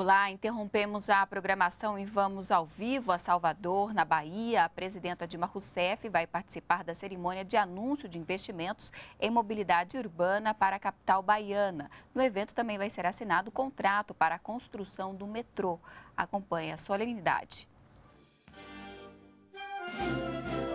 Olá, interrompemos a programação e vamos ao vivo a Salvador, na Bahia. A presidenta Dilma Rousseff vai participar da cerimônia de anúncio de investimentos em mobilidade urbana para a capital baiana. No evento também vai ser assinado o contrato para a construção do metrô. Acompanhe a solenidade. Música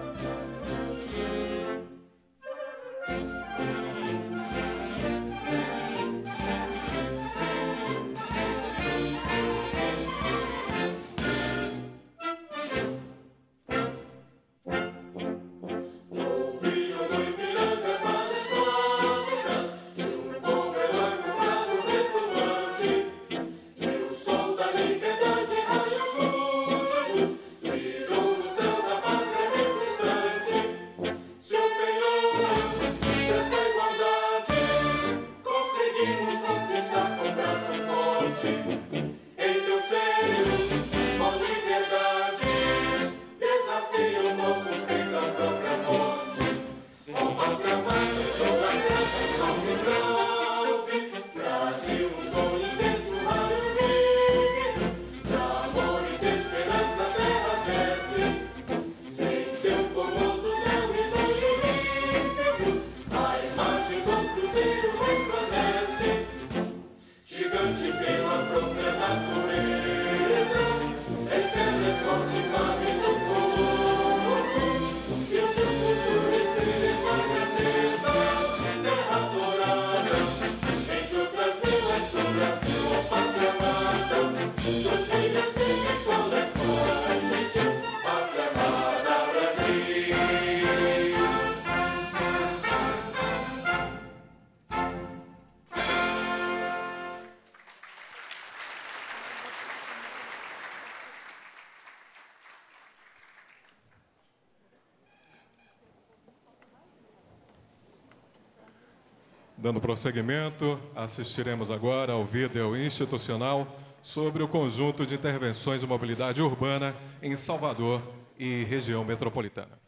Dando prosseguimento, assistiremos agora ao vídeo institucional sobre o conjunto de intervenções de mobilidade urbana em Salvador e região metropolitana.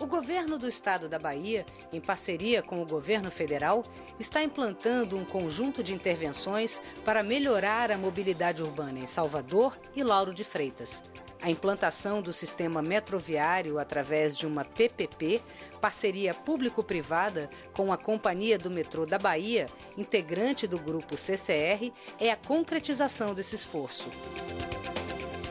O governo do estado da Bahia, em parceria com o governo federal, está implantando um conjunto de intervenções para melhorar a mobilidade urbana em Salvador e Lauro de Freitas. A implantação do sistema metroviário através de uma PPP, parceria público-privada com a Companhia do Metrô da Bahia, integrante do grupo CCR, é a concretização desse esforço.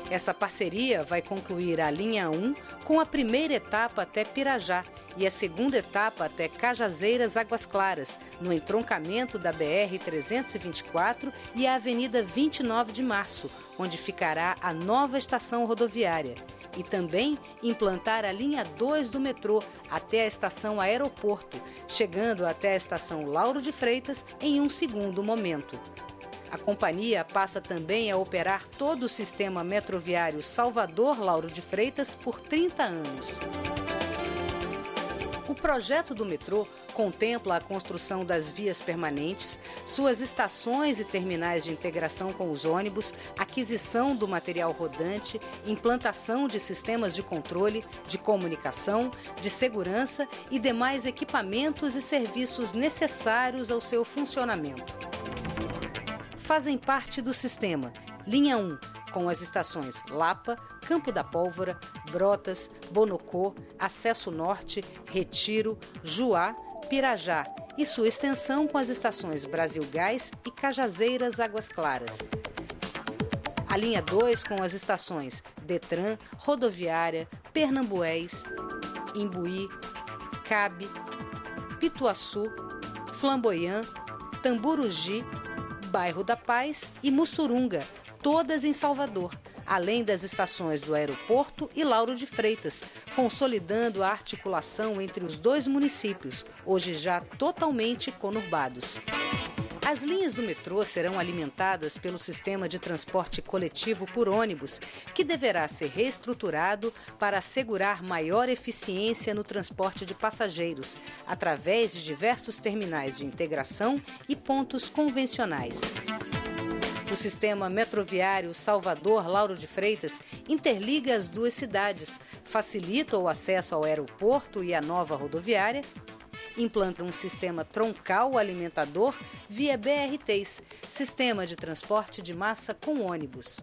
Essa parceria vai concluir a linha 1 com a primeira etapa até Pirajá e a segunda etapa até Cajazeiras Águas Claras, no entroncamento da BR-324 e a Avenida 29 de Março, onde ficará a nova estação rodoviária. E também implantar a linha 2 do metrô até a estação Aeroporto, chegando até a estação Lauro de Freitas em um segundo momento. A companhia passa também a operar todo o sistema metroviário Salvador Lauro de Freitas por 30 anos. O projeto do metrô contempla a construção das vias permanentes, suas estações e terminais de integração com os ônibus, aquisição do material rodante, implantação de sistemas de controle, de comunicação, de segurança e demais equipamentos e serviços necessários ao seu funcionamento fazem parte do sistema Linha 1, com as estações Lapa, Campo da Pólvora, Brotas, Bonocô, Acesso Norte, Retiro, Juá, Pirajá e sua extensão com as estações Brasil Gás e Cajazeiras Águas Claras. A linha 2 com as estações Detran, Rodoviária, Pernambués, Imbuí, Cabe, Pituaçu, Flamboyant, Tamburugi Bairro da Paz e Mussurunga, todas em Salvador, além das estações do Aeroporto e Lauro de Freitas, consolidando a articulação entre os dois municípios, hoje já totalmente conurbados. As linhas do metrô serão alimentadas pelo sistema de transporte coletivo por ônibus, que deverá ser reestruturado para assegurar maior eficiência no transporte de passageiros, através de diversos terminais de integração e pontos convencionais. O sistema metroviário Salvador Lauro de Freitas interliga as duas cidades, facilita o acesso ao aeroporto e à nova rodoviária implanta um sistema troncal alimentador via BRTs, sistema de transporte de massa com ônibus.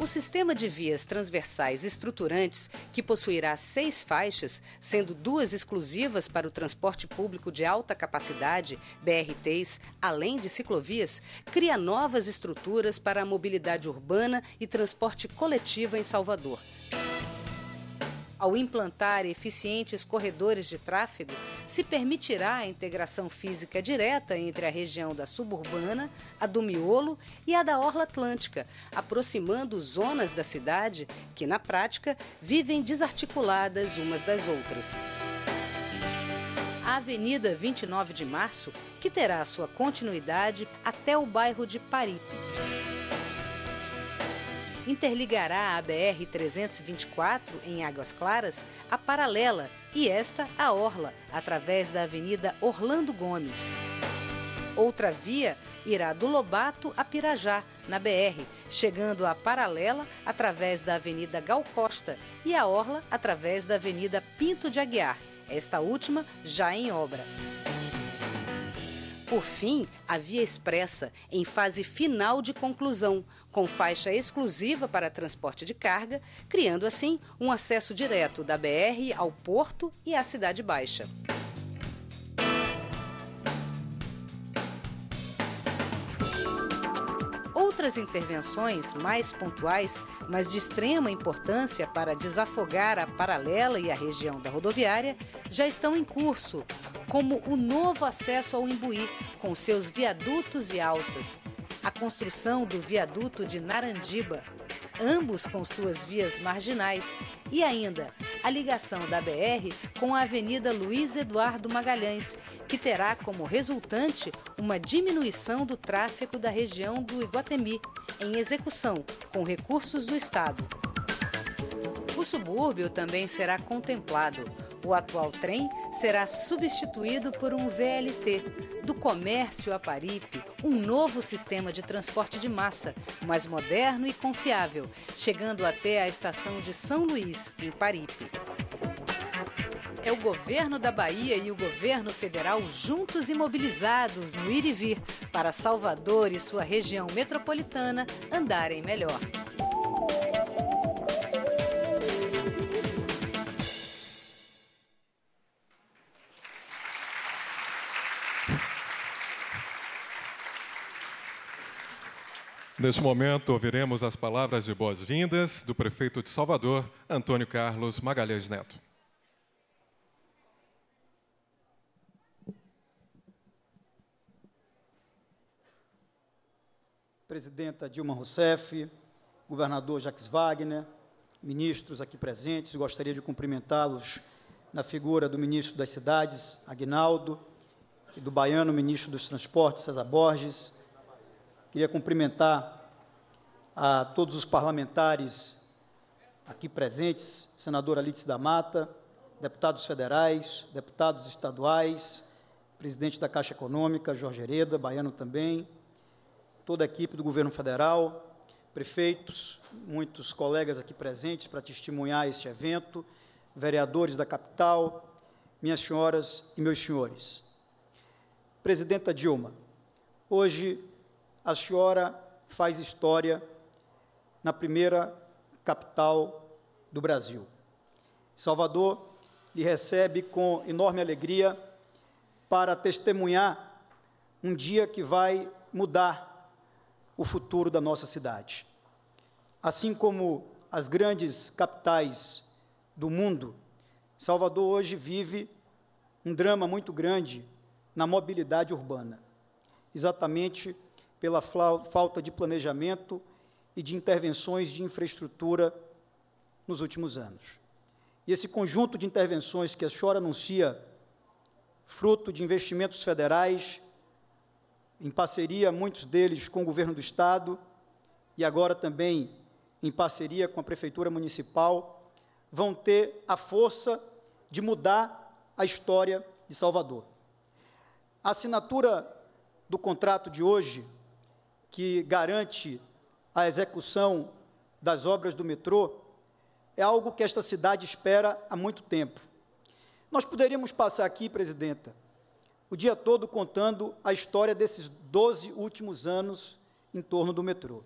O sistema de vias transversais estruturantes, que possuirá seis faixas, sendo duas exclusivas para o transporte público de alta capacidade, BRTs, além de ciclovias, cria novas estruturas para a mobilidade urbana e transporte coletivo em Salvador. Ao implantar eficientes corredores de tráfego, se permitirá a integração física direta entre a região da suburbana, a do miolo e a da orla atlântica, aproximando zonas da cidade que, na prática, vivem desarticuladas umas das outras. A Avenida 29 de Março, que terá sua continuidade até o bairro de Paripe interligará a BR-324, em Águas Claras, a Paralela e esta a Orla, através da Avenida Orlando Gomes. Outra via irá do Lobato a Pirajá, na BR, chegando à Paralela através da Avenida Gal Costa e a Orla através da Avenida Pinto de Aguiar, esta última já em obra. Por fim, a Via Expressa, em fase final de conclusão, com faixa exclusiva para transporte de carga, criando assim um acesso direto da BR ao porto e à Cidade Baixa. Outras intervenções mais pontuais, mas de extrema importância para desafogar a paralela e a região da rodoviária, já estão em curso, como o novo acesso ao Imbuí, com seus viadutos e alças, a construção do viaduto de Narandiba, ambos com suas vias marginais, e ainda a ligação da BR com a Avenida Luiz Eduardo Magalhães, que terá como resultante uma diminuição do tráfego da região do Iguatemi, em execução com recursos do Estado. O subúrbio também será contemplado o atual trem será substituído por um VLT, do comércio a Paripe, um novo sistema de transporte de massa, mais moderno e confiável, chegando até a estação de São Luís, em Paripe. É o governo da Bahia e o governo federal juntos e mobilizados no ir e vir para Salvador e sua região metropolitana andarem melhor. Neste momento, ouviremos as palavras de boas-vindas do prefeito de Salvador, Antônio Carlos Magalhães Neto. Presidenta Dilma Rousseff, governador Jacques Wagner, ministros aqui presentes, gostaria de cumprimentá-los na figura do ministro das Cidades, Agnaldo, e do baiano ministro dos Transportes, César Borges, Queria cumprimentar a todos os parlamentares aqui presentes, senadora Alice da Mata, deputados federais, deputados estaduais, presidente da Caixa Econômica, Jorge Hereda, baiano também, toda a equipe do governo federal, prefeitos, muitos colegas aqui presentes para testemunhar este evento, vereadores da capital, minhas senhoras e meus senhores. Presidenta Dilma, hoje a senhora faz história na primeira capital do Brasil. Salvador lhe recebe com enorme alegria para testemunhar um dia que vai mudar o futuro da nossa cidade. Assim como as grandes capitais do mundo, Salvador hoje vive um drama muito grande na mobilidade urbana, exatamente pela falta de planejamento e de intervenções de infraestrutura nos últimos anos. E esse conjunto de intervenções que a senhora anuncia, fruto de investimentos federais, em parceria, muitos deles, com o governo do Estado, e agora também em parceria com a Prefeitura Municipal, vão ter a força de mudar a história de Salvador. A assinatura do contrato de hoje que garante a execução das obras do metrô é algo que esta cidade espera há muito tempo. Nós poderíamos passar aqui, presidenta, o dia todo contando a história desses 12 últimos anos em torno do metrô.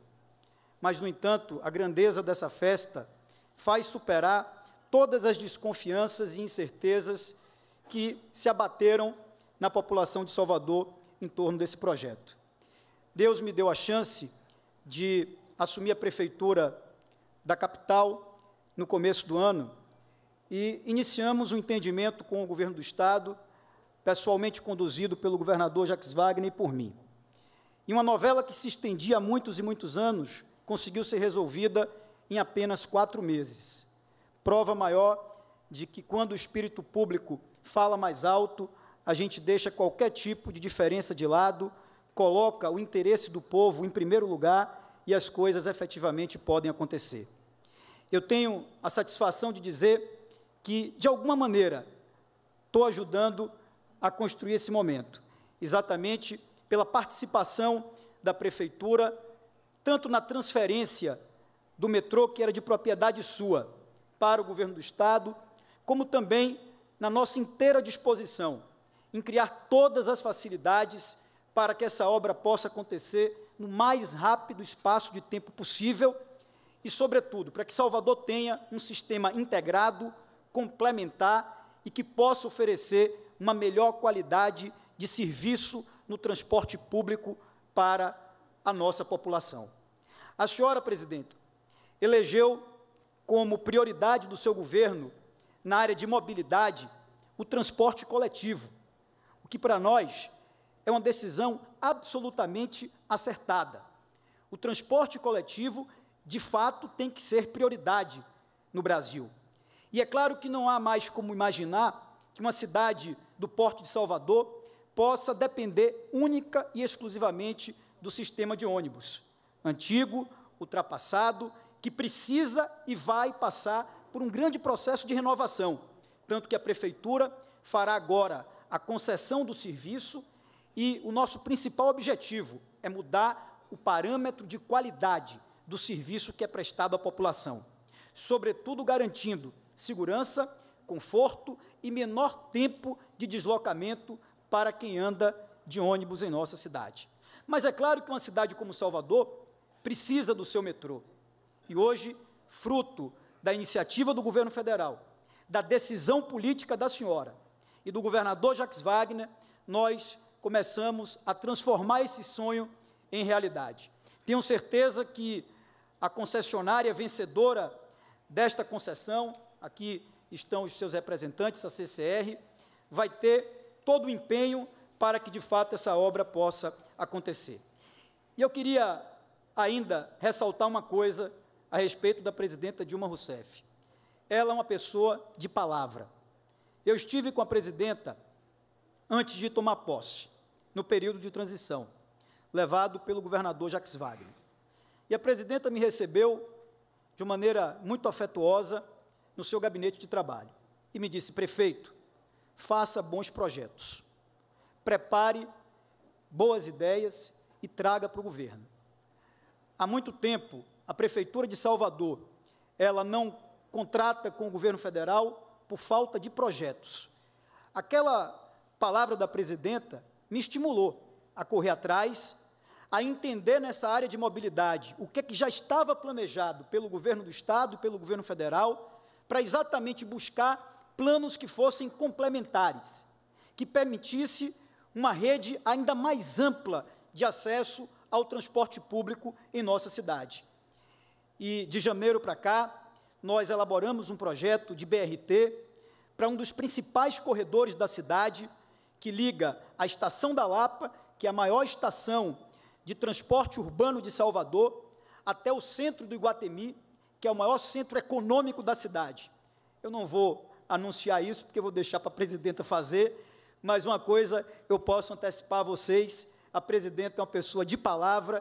Mas, no entanto, a grandeza dessa festa faz superar todas as desconfianças e incertezas que se abateram na população de Salvador em torno desse projeto. Deus me deu a chance de assumir a prefeitura da capital no começo do ano e iniciamos um entendimento com o governo do Estado, pessoalmente conduzido pelo governador Jacques Wagner e por mim. E uma novela que se estendia há muitos e muitos anos conseguiu ser resolvida em apenas quatro meses. Prova maior de que, quando o espírito público fala mais alto, a gente deixa qualquer tipo de diferença de lado coloca o interesse do povo em primeiro lugar e as coisas efetivamente podem acontecer. Eu tenho a satisfação de dizer que, de alguma maneira, estou ajudando a construir esse momento, exatamente pela participação da prefeitura, tanto na transferência do metrô, que era de propriedade sua, para o governo do Estado, como também na nossa inteira disposição em criar todas as facilidades para que essa obra possa acontecer no mais rápido espaço de tempo possível e, sobretudo, para que Salvador tenha um sistema integrado, complementar e que possa oferecer uma melhor qualidade de serviço no transporte público para a nossa população. A senhora, presidenta, elegeu como prioridade do seu governo, na área de mobilidade, o transporte coletivo, o que para nós é uma decisão absolutamente acertada. O transporte coletivo, de fato, tem que ser prioridade no Brasil. E é claro que não há mais como imaginar que uma cidade do Porto de Salvador possa depender única e exclusivamente do sistema de ônibus, antigo, ultrapassado, que precisa e vai passar por um grande processo de renovação, tanto que a prefeitura fará agora a concessão do serviço e o nosso principal objetivo é mudar o parâmetro de qualidade do serviço que é prestado à população, sobretudo garantindo segurança, conforto e menor tempo de deslocamento para quem anda de ônibus em nossa cidade. Mas é claro que uma cidade como Salvador precisa do seu metrô. E hoje, fruto da iniciativa do governo federal, da decisão política da senhora e do governador Jacques Wagner, nós começamos a transformar esse sonho em realidade. Tenho certeza que a concessionária vencedora desta concessão, aqui estão os seus representantes, a CCR, vai ter todo o empenho para que de fato essa obra possa acontecer. E eu queria ainda ressaltar uma coisa a respeito da presidenta Dilma Rousseff. Ela é uma pessoa de palavra. Eu estive com a presidenta antes de tomar posse no período de transição, levado pelo governador Jacques Wagner. E a presidenta me recebeu de maneira muito afetuosa no seu gabinete de trabalho e me disse: prefeito, faça bons projetos, prepare boas ideias e traga para o governo. Há muito tempo, a prefeitura de Salvador ela não contrata com o governo federal por falta de projetos. Aquela palavra da presidenta me estimulou a correr atrás, a entender nessa área de mobilidade o que é que já estava planejado pelo governo do Estado, pelo governo federal, para exatamente buscar planos que fossem complementares, que permitisse uma rede ainda mais ampla de acesso ao transporte público em nossa cidade. E de janeiro para cá, nós elaboramos um projeto de BRT para um dos principais corredores da cidade, que liga a Estação da Lapa, que é a maior estação de transporte urbano de Salvador, até o centro do Iguatemi, que é o maior centro econômico da cidade. Eu não vou anunciar isso, porque vou deixar para a presidenta fazer, mas uma coisa eu posso antecipar a vocês: a presidenta é uma pessoa de palavra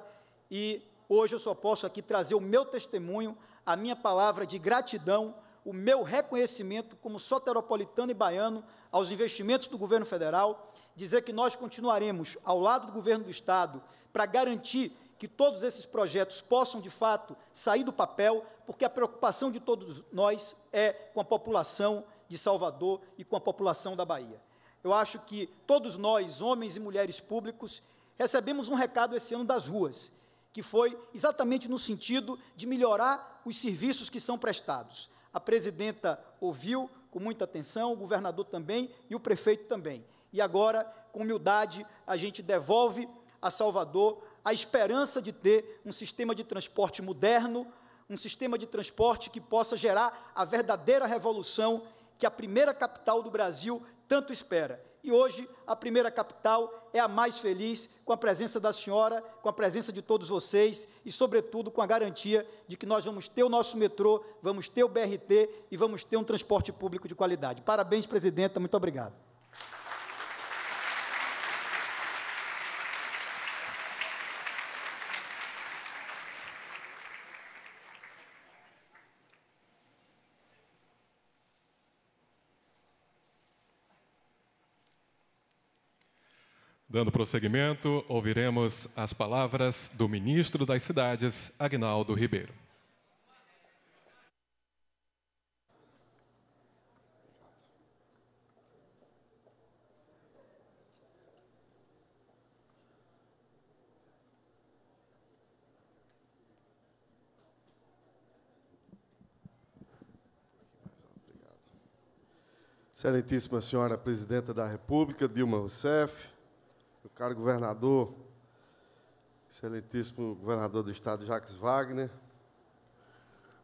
e hoje eu só posso aqui trazer o meu testemunho, a minha palavra de gratidão, o meu reconhecimento como soteropolitano e baiano aos investimentos do governo federal, dizer que nós continuaremos ao lado do governo do Estado para garantir que todos esses projetos possam, de fato, sair do papel, porque a preocupação de todos nós é com a população de Salvador e com a população da Bahia. Eu acho que todos nós, homens e mulheres públicos, recebemos um recado esse ano das ruas, que foi exatamente no sentido de melhorar os serviços que são prestados. A presidenta ouviu com muita atenção, o governador também e o prefeito também. E agora, com humildade, a gente devolve a Salvador a esperança de ter um sistema de transporte moderno, um sistema de transporte que possa gerar a verdadeira revolução que a primeira capital do Brasil tanto espera e hoje a primeira capital é a mais feliz, com a presença da senhora, com a presença de todos vocês e, sobretudo, com a garantia de que nós vamos ter o nosso metrô, vamos ter o BRT e vamos ter um transporte público de qualidade. Parabéns, presidenta, muito obrigado. Dando prosseguimento, ouviremos as palavras do ministro das Cidades, Agnaldo Ribeiro. Excelentíssima Senhora Presidenta da República, Dilma Rousseff, caro governador, excelentíssimo governador do estado, Jacques Wagner,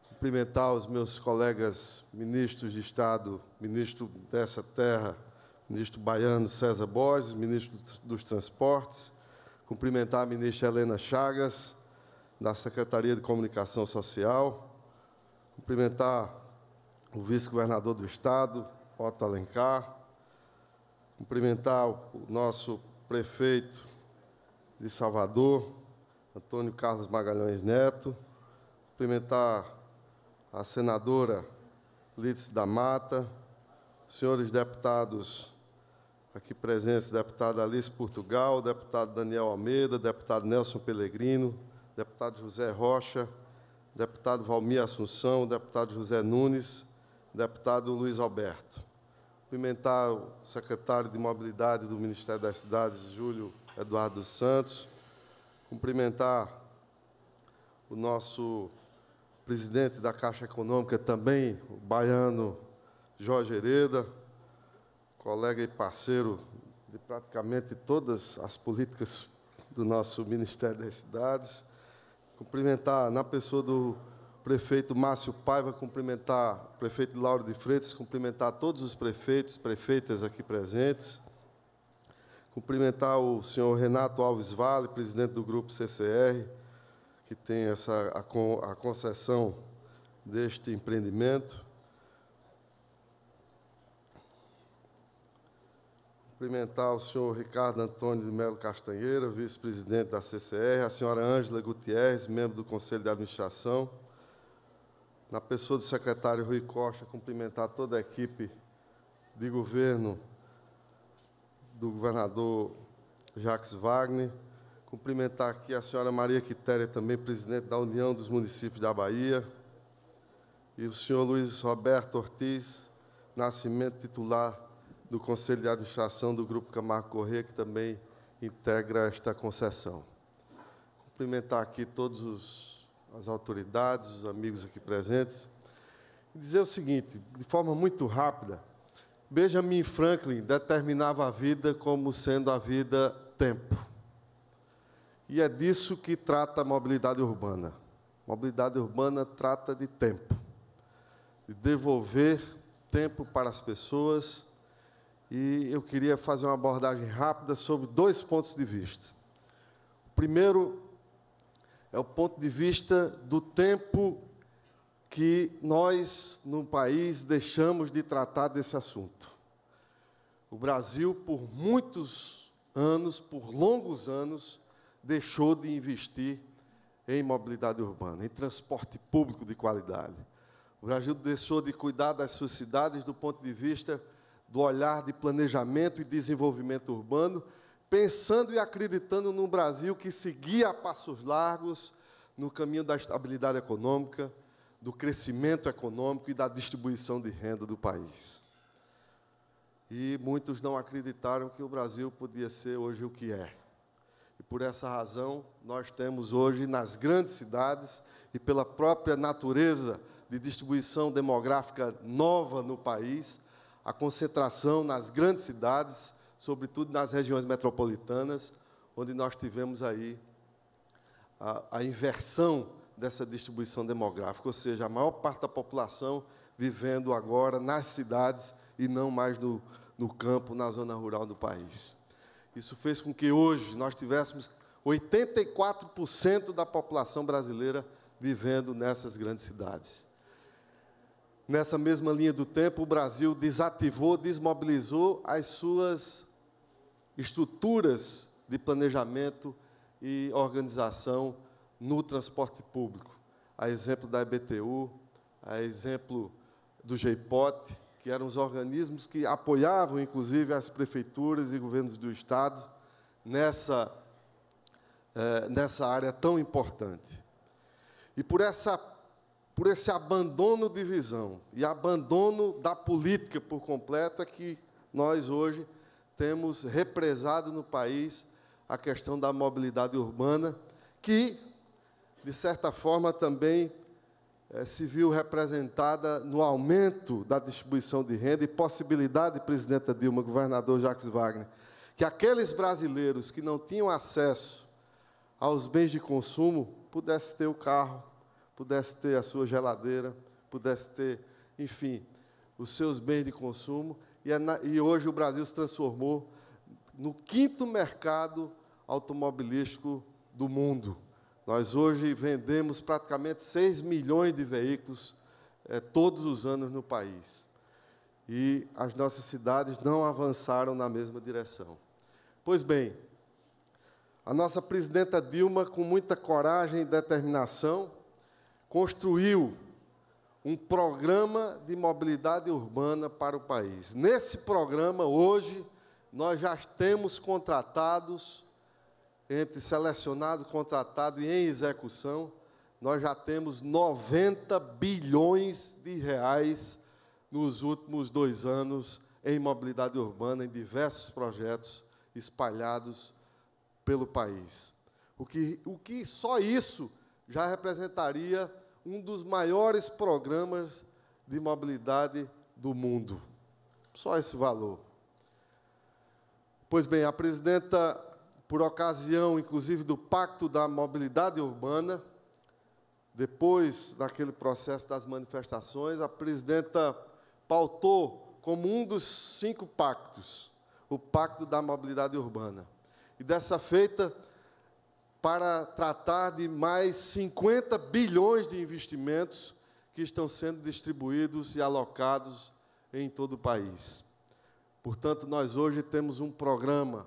cumprimentar os meus colegas ministros de Estado, ministro dessa terra, ministro baiano César Borges, ministro dos Transportes, cumprimentar a ministra Helena Chagas, da Secretaria de Comunicação Social, cumprimentar o vice-governador do Estado, Otto Alencar, cumprimentar o nosso prefeito de Salvador, Antônio Carlos Magalhães Neto, cumprimentar a senadora Lídice da Mata, senhores deputados aqui presentes, deputada Alice Portugal, deputado Daniel Almeida, deputado Nelson Pellegrino, deputado José Rocha, deputado Valmir Assunção, deputado José Nunes, deputado Luiz Alberto cumprimentar o secretário de Mobilidade do Ministério das Cidades, Júlio Eduardo Santos, cumprimentar o nosso presidente da Caixa Econômica também, o baiano Jorge Hereda, colega e parceiro de praticamente todas as políticas do nosso Ministério das Cidades, cumprimentar na pessoa do prefeito Márcio Paiva cumprimentar o prefeito Lauro de Freitas, cumprimentar todos os prefeitos, prefeitas aqui presentes, cumprimentar o senhor Renato Alves Vale, presidente do grupo CCR, que tem essa a, a concessão deste empreendimento. Cumprimentar o senhor Ricardo Antônio de Melo Castanheira, vice-presidente da CCR, a senhora Ângela Gutierrez, membro do Conselho de Administração na pessoa do secretário Rui Costa, cumprimentar toda a equipe de governo do governador Jacques Wagner, cumprimentar aqui a senhora Maria Quitéria, também presidente da União dos Municípios da Bahia, e o senhor Luiz Roberto Ortiz Nascimento, titular do Conselho de Administração do Grupo Camargo Corrêa, que também integra esta concessão. Cumprimentar aqui todos os as autoridades, os amigos aqui presentes, e dizer o seguinte, de forma muito rápida, Benjamin Franklin determinava a vida como sendo a vida tempo. E é disso que trata a mobilidade urbana. Mobilidade urbana trata de tempo, de devolver tempo para as pessoas. E eu queria fazer uma abordagem rápida sobre dois pontos de vista. O primeiro é o ponto de vista do tempo que nós, no país, deixamos de tratar desse assunto. O Brasil, por muitos anos, por longos anos, deixou de investir em mobilidade urbana, em transporte público de qualidade. O Brasil deixou de cuidar das suas cidades do ponto de vista do olhar de planejamento e desenvolvimento urbano pensando e acreditando num Brasil que seguia a passos largos no caminho da estabilidade econômica, do crescimento econômico e da distribuição de renda do país. E muitos não acreditaram que o Brasil podia ser hoje o que é. E por essa razão, nós temos hoje nas grandes cidades e pela própria natureza de distribuição demográfica nova no país, a concentração nas grandes cidades sobretudo nas regiões metropolitanas, onde nós tivemos aí a, a inversão dessa distribuição demográfica, ou seja, a maior parte da população vivendo agora nas cidades e não mais no, no campo, na zona rural do país. Isso fez com que hoje nós tivéssemos 84% da população brasileira vivendo nessas grandes cidades. Nessa mesma linha do tempo, o Brasil desativou, desmobilizou as suas estruturas de planejamento e organização no transporte público. A exemplo da EBTU, a exemplo do GIPOT, que eram os organismos que apoiavam, inclusive, as prefeituras e governos do Estado nessa, eh, nessa área tão importante. E por, essa, por esse abandono de visão e abandono da política por completo é que nós hoje temos represado no país a questão da mobilidade urbana, que, de certa forma, também é, se viu representada no aumento da distribuição de renda e possibilidade, presidenta Dilma, governador Jacques Wagner, que aqueles brasileiros que não tinham acesso aos bens de consumo pudessem ter o carro, pudessem ter a sua geladeira, pudessem ter, enfim, os seus bens de consumo e, é na, e hoje o Brasil se transformou no quinto mercado automobilístico do mundo. Nós hoje vendemos praticamente 6 milhões de veículos é, todos os anos no país. E as nossas cidades não avançaram na mesma direção. Pois bem, a nossa presidenta Dilma, com muita coragem e determinação, construiu um programa de mobilidade urbana para o país. Nesse programa, hoje, nós já temos contratados, entre selecionado, contratado e em execução, nós já temos 90 bilhões de reais nos últimos dois anos em mobilidade urbana, em diversos projetos espalhados pelo país. O que, o que só isso já representaria um dos maiores programas de mobilidade do mundo. Só esse valor. Pois bem, a presidenta, por ocasião, inclusive, do Pacto da Mobilidade Urbana, depois daquele processo das manifestações, a presidenta pautou como um dos cinco pactos o Pacto da Mobilidade Urbana. E dessa feita, para tratar de mais 50 bilhões de investimentos que estão sendo distribuídos e alocados em todo o país. Portanto, nós hoje temos um programa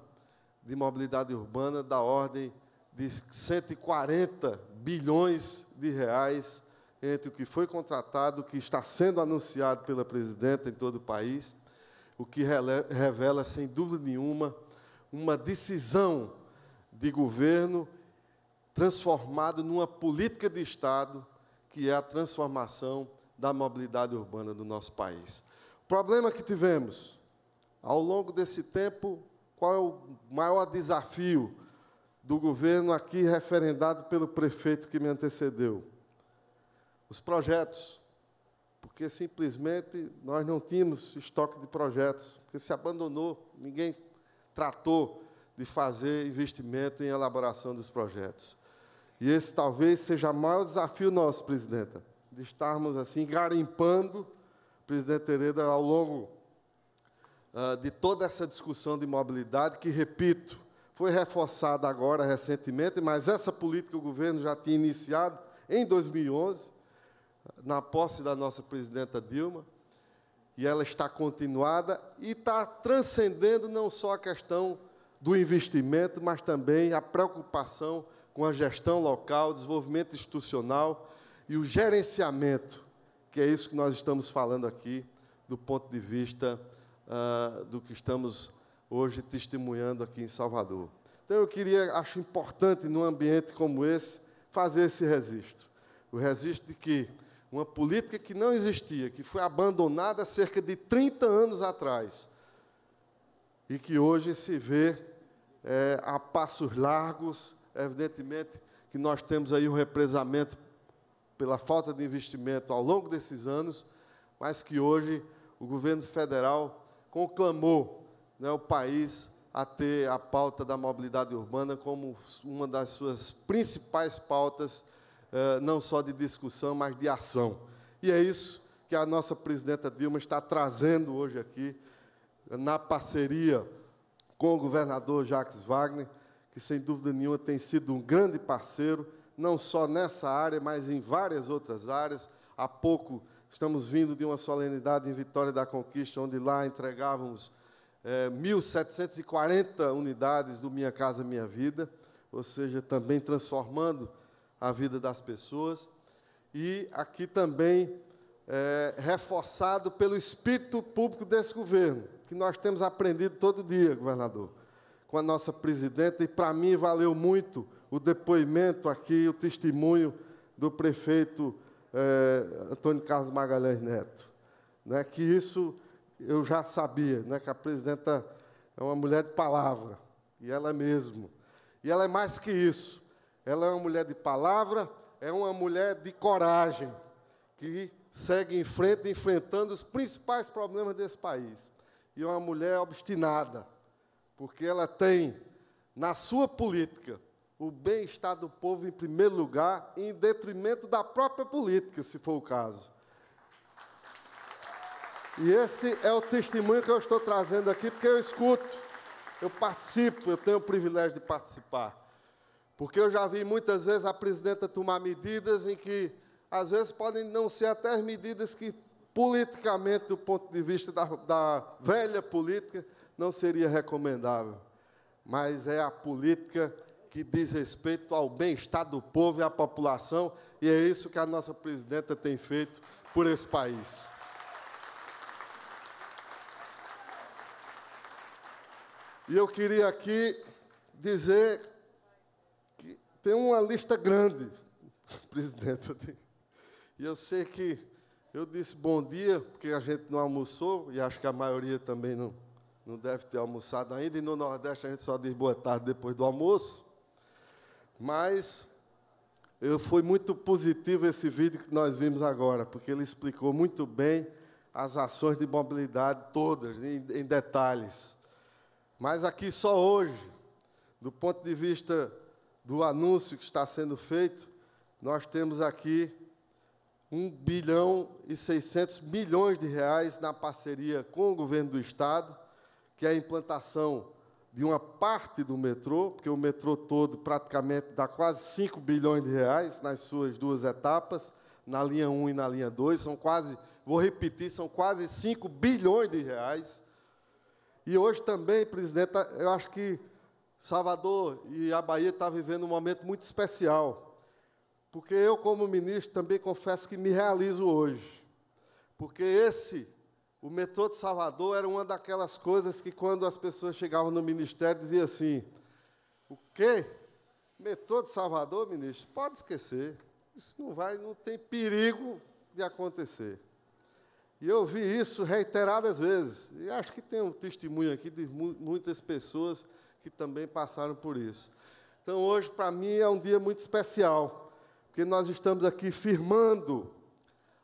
de mobilidade urbana da ordem de 140 bilhões de reais entre o que foi contratado, o que está sendo anunciado pela presidenta em todo o país, o que revela, sem dúvida nenhuma, uma decisão de governo transformado numa política de Estado, que é a transformação da mobilidade urbana do nosso país. O problema que tivemos ao longo desse tempo, qual é o maior desafio do governo aqui referendado pelo prefeito que me antecedeu? Os projetos, porque simplesmente nós não tínhamos estoque de projetos, porque se abandonou, ninguém tratou de fazer investimento em elaboração dos projetos. E esse talvez seja o maior desafio nosso, presidenta, de estarmos assim garimpando, presidente Hereda, ao longo uh, de toda essa discussão de mobilidade, que, repito, foi reforçada agora recentemente, mas essa política o governo já tinha iniciado em 2011, na posse da nossa presidenta Dilma, e ela está continuada e está transcendendo não só a questão do investimento, mas também a preocupação com a gestão local, desenvolvimento institucional e o gerenciamento, que é isso que nós estamos falando aqui, do ponto de vista uh, do que estamos hoje testemunhando aqui em Salvador. Então, eu queria, acho importante, num ambiente como esse, fazer esse registro. O registro de que uma política que não existia, que foi abandonada há cerca de 30 anos atrás, e que hoje se vê é, a passos largos evidentemente que nós temos aí um represamento pela falta de investimento ao longo desses anos, mas que hoje o governo federal conclamou né, o país a ter a pauta da mobilidade urbana como uma das suas principais pautas, eh, não só de discussão, mas de ação. E é isso que a nossa presidenta Dilma está trazendo hoje aqui, na parceria com o governador Jacques Wagner, que sem dúvida nenhuma tem sido um grande parceiro, não só nessa área, mas em várias outras áreas. Há pouco estamos vindo de uma solenidade em Vitória da Conquista, onde lá entregávamos é, eh, 1.740 unidades do Minha Casa Minha Vida, ou seja, também transformando a vida das pessoas. E aqui também é, reforçado pelo espírito público desse governo, que nós temos aprendido todo dia, governador com a nossa presidenta, e para mim valeu muito o depoimento aqui, o testemunho do prefeito eh, Antônio Carlos Magalhães Neto. Né, que isso eu já sabia, né, que a presidenta é uma mulher de palavra, e ela é mesmo. E ela é mais que isso. Ela é uma mulher de palavra, é uma mulher de coragem, que segue em frente, enfrentando os principais problemas desse país. E é uma mulher obstinada, porque ela tem na sua política o bem-estar do povo em primeiro lugar, em detrimento da própria política, se for o caso. E esse é o testemunho que eu estou trazendo aqui, porque eu escuto, eu participo, eu tenho o privilégio de participar. Porque eu já vi muitas vezes a presidenta tomar medidas em que, às vezes, podem não ser até as medidas que, politicamente, do ponto de vista da, da velha política, não seria recomendável, mas é a política que diz respeito ao bem-estar do povo e à população, e é isso que a nossa presidenta tem feito por esse país. E eu queria aqui dizer que tem uma lista grande, presidenta. E eu sei que eu disse bom dia, porque a gente não almoçou, e acho que a maioria também não não deve ter almoçado ainda, e no Nordeste a gente só diz boa tarde depois do almoço. Mas eu, foi muito positivo esse vídeo que nós vimos agora, porque ele explicou muito bem as ações de mobilidade todas, em, em detalhes. Mas aqui só hoje, do ponto de vista do anúncio que está sendo feito, nós temos aqui 1 bilhão e 600 milhões de reais na parceria com o governo do estado que é a implantação de uma parte do metrô, porque o metrô todo praticamente dá quase 5 bilhões de reais nas suas duas etapas, na linha 1 e na linha 2, são quase, vou repetir, são quase 5 bilhões de reais. E hoje também, presidente, eu acho que Salvador e a Bahia estão tá vivendo um momento muito especial, porque eu, como ministro, também confesso que me realizo hoje, porque esse o metrô de Salvador era uma daquelas coisas que, quando as pessoas chegavam no ministério, diziam assim: O quê? Metrô de Salvador, ministro? Pode esquecer. Isso não vai, não tem perigo de acontecer. E eu vi isso reiteradas vezes. E acho que tem um testemunho aqui de mu muitas pessoas que também passaram por isso. Então, hoje, para mim, é um dia muito especial, porque nós estamos aqui firmando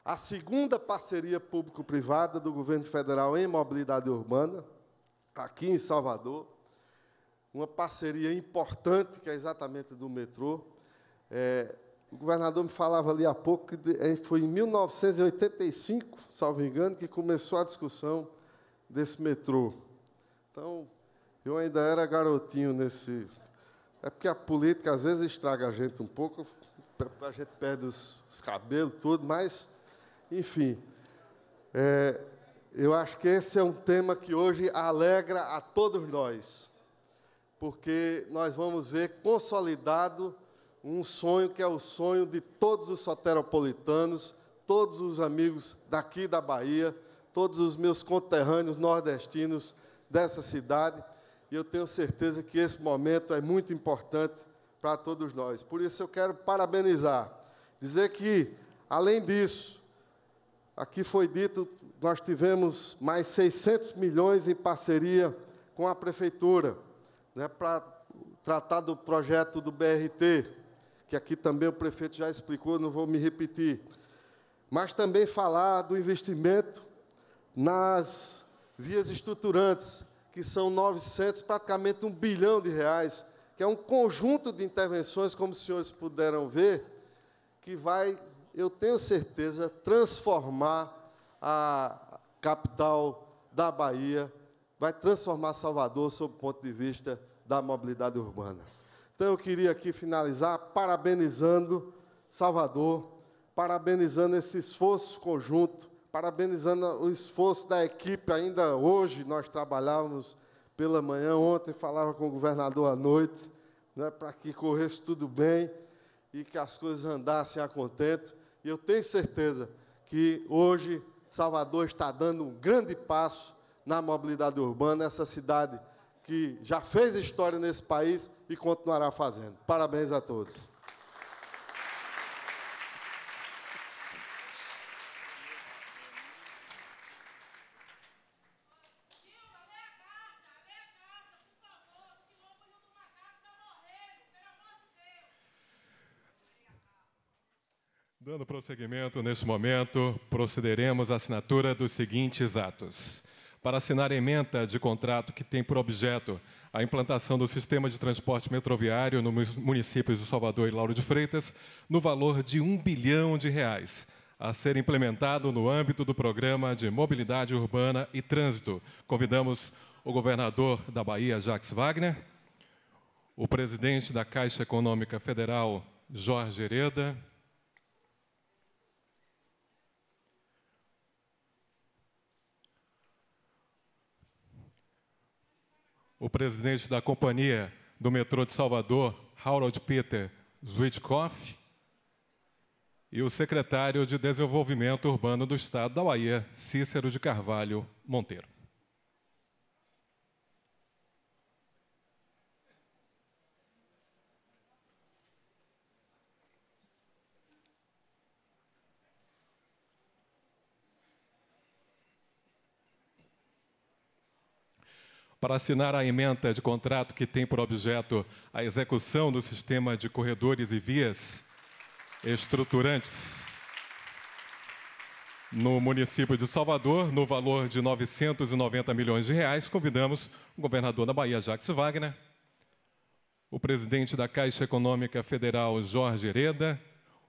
a segunda parceria público-privada do governo federal em mobilidade urbana, aqui em Salvador. Uma parceria importante, que é exatamente do metrô. É, o governador me falava ali há pouco que é, foi em 1985, salvo engano, que começou a discussão desse metrô. Então, eu ainda era garotinho nesse. É porque a política às vezes estraga a gente um pouco, a gente perde os, os cabelos, tudo, mas enfim, é, eu acho que esse é um tema que hoje alegra a todos nós, porque nós vamos ver consolidado um sonho que é o sonho de todos os soteropolitanos, todos os amigos daqui da Bahia, todos os meus conterrâneos nordestinos dessa cidade, e eu tenho certeza que esse momento é muito importante para todos nós. Por isso eu quero parabenizar, dizer que, além disso, Aqui foi dito, nós tivemos mais 600 milhões em parceria com a prefeitura, né, para tratar do projeto do BRT, que aqui também o prefeito já explicou, não vou me repetir. Mas também falar do investimento nas vias estruturantes, que são 900, praticamente um bilhão de reais, que é um conjunto de intervenções, como os senhores puderam ver, que vai eu tenho certeza, transformar a capital da Bahia, vai transformar Salvador sob o ponto de vista da mobilidade urbana. Então, eu queria aqui finalizar parabenizando Salvador, parabenizando esse esforço conjunto, parabenizando o esforço da equipe. Ainda hoje nós trabalhávamos pela manhã, ontem falava com o governador à noite, né, para que corresse tudo bem e que as coisas andassem a contento. E eu tenho certeza que hoje Salvador está dando um grande passo na mobilidade urbana, essa cidade que já fez história nesse país e continuará fazendo. Parabéns a todos. Dando prosseguimento neste momento, procederemos à assinatura dos seguintes atos. Para assinar emenda de contrato que tem por objeto a implantação do sistema de transporte metroviário nos municípios de Salvador e Lauro de Freitas, no valor de um bilhão de reais, a ser implementado no âmbito do programa de mobilidade urbana e trânsito. Convidamos o governador da Bahia, Jacques Wagner, o presidente da Caixa Econômica Federal, Jorge Hereda, o presidente da companhia do metrô de Salvador, Harold Peter Zwitkoff, e o secretário de Desenvolvimento Urbano do Estado da Bahia, Cícero de Carvalho Monteiro. para assinar a emenda de contrato que tem por objeto a execução do sistema de corredores e vias estruturantes no município de Salvador, no valor de 990 milhões de reais, convidamos o governador da Bahia, Jacques Wagner, o presidente da Caixa Econômica Federal, Jorge Hereda,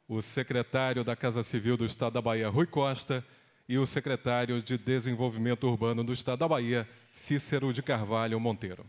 o secretário da Casa Civil do Estado da Bahia, Rui Costa, e o secretário de Desenvolvimento Urbano do Estado da Bahia, Cícero de Carvalho Monteiro.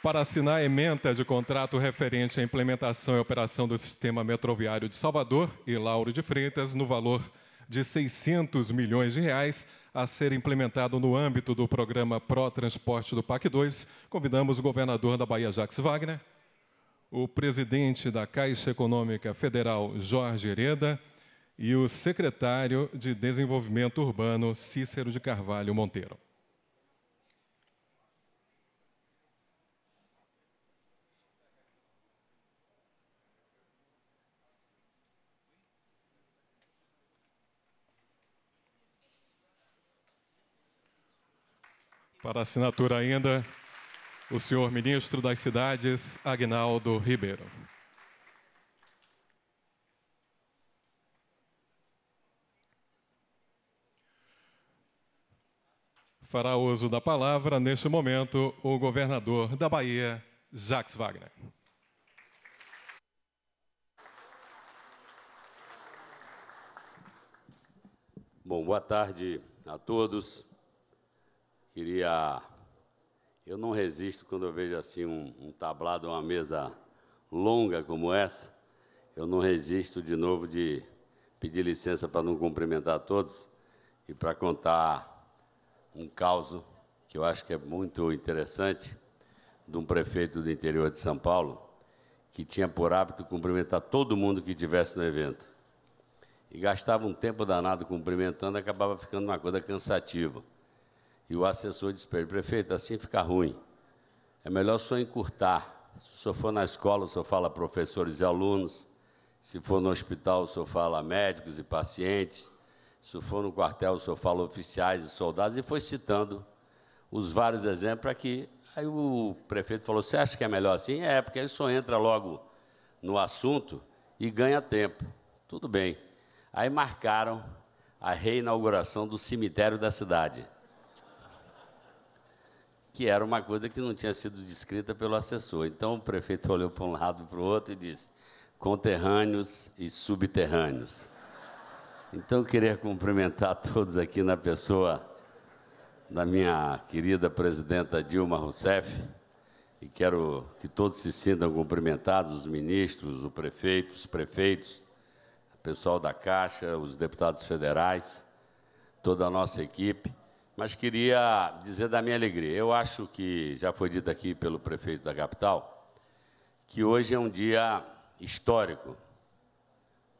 para assinar a emenda de contrato referente à implementação e operação do sistema metroviário de Salvador e Lauro de Freitas no valor de 600 milhões de reais a ser implementado no âmbito do programa Pro Transporte do PAC 2. Convidamos o governador da Bahia, Jax Wagner, o presidente da Caixa Econômica Federal, Jorge Hereda, e o secretário de Desenvolvimento Urbano, Cícero de Carvalho Monteiro. Para assinatura ainda, o senhor ministro das Cidades, Agnaldo Ribeiro. Fará uso da palavra, neste momento, o governador da Bahia, Jacques Wagner. Bom, boa tarde a todos. Queria. Eu não resisto quando eu vejo assim um, um tablado, uma mesa longa como essa. Eu não resisto de novo de pedir licença para não cumprimentar todos e para contar um caso que eu acho que é muito interessante de um prefeito do interior de São Paulo que tinha por hábito cumprimentar todo mundo que tivesse no evento. E gastava um tempo danado cumprimentando, acabava ficando uma coisa cansativa. E o assessor disse para ele, prefeito, assim fica ruim. É melhor o senhor encurtar. Se o senhor for na escola, o senhor fala professores e alunos. Se for no hospital, o senhor fala médicos e pacientes. Se for no quartel, o senhor fala oficiais e soldados. E foi citando os vários exemplos para que. Aí o prefeito falou: Você acha que é melhor assim? É, porque aí o senhor entra logo no assunto e ganha tempo. Tudo bem. Aí marcaram a reinauguração do cemitério da cidade que era uma coisa que não tinha sido descrita pelo assessor. Então o prefeito olhou para um lado e para o outro e disse: conterrâneos e subterrâneos. Então eu queria cumprimentar todos aqui na pessoa da minha querida presidenta Dilma Rousseff e quero que todos se sintam cumprimentados, os ministros, o prefeito, os prefeitos, o pessoal da Caixa, os deputados federais, toda a nossa equipe mas queria dizer da minha alegria. Eu acho que já foi dito aqui pelo prefeito da capital que hoje é um dia histórico,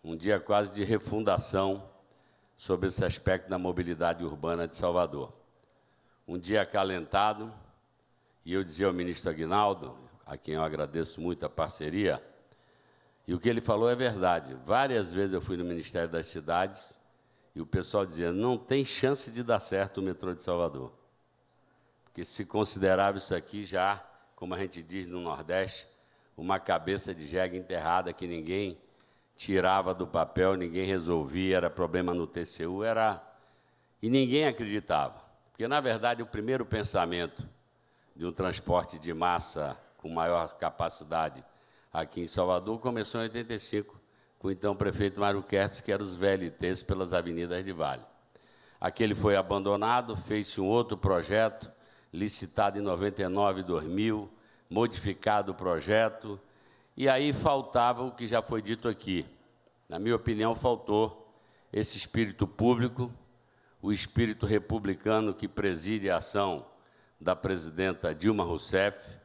um dia quase de refundação sobre esse aspecto da mobilidade urbana de Salvador. Um dia acalentado, e eu dizia ao ministro Aguinaldo, a quem eu agradeço muito a parceria, e o que ele falou é verdade. Várias vezes eu fui no Ministério das Cidades e o pessoal dizia: não tem chance de dar certo o metrô de Salvador. Porque se considerava isso aqui já, como a gente diz no Nordeste, uma cabeça de jegue enterrada que ninguém tirava do papel, ninguém resolvia, era problema no TCU, era. E ninguém acreditava. Porque, na verdade, o primeiro pensamento de um transporte de massa com maior capacidade aqui em Salvador começou em 85, com o então prefeito Mário Kertz, que era os VLTs pelas avenidas de Vale. Aquele foi abandonado, fez-se um outro projeto, licitado em 99 2000, modificado o projeto, e aí faltava o que já foi dito aqui. Na minha opinião, faltou esse espírito público, o espírito republicano que preside a ação da presidenta Dilma Rousseff,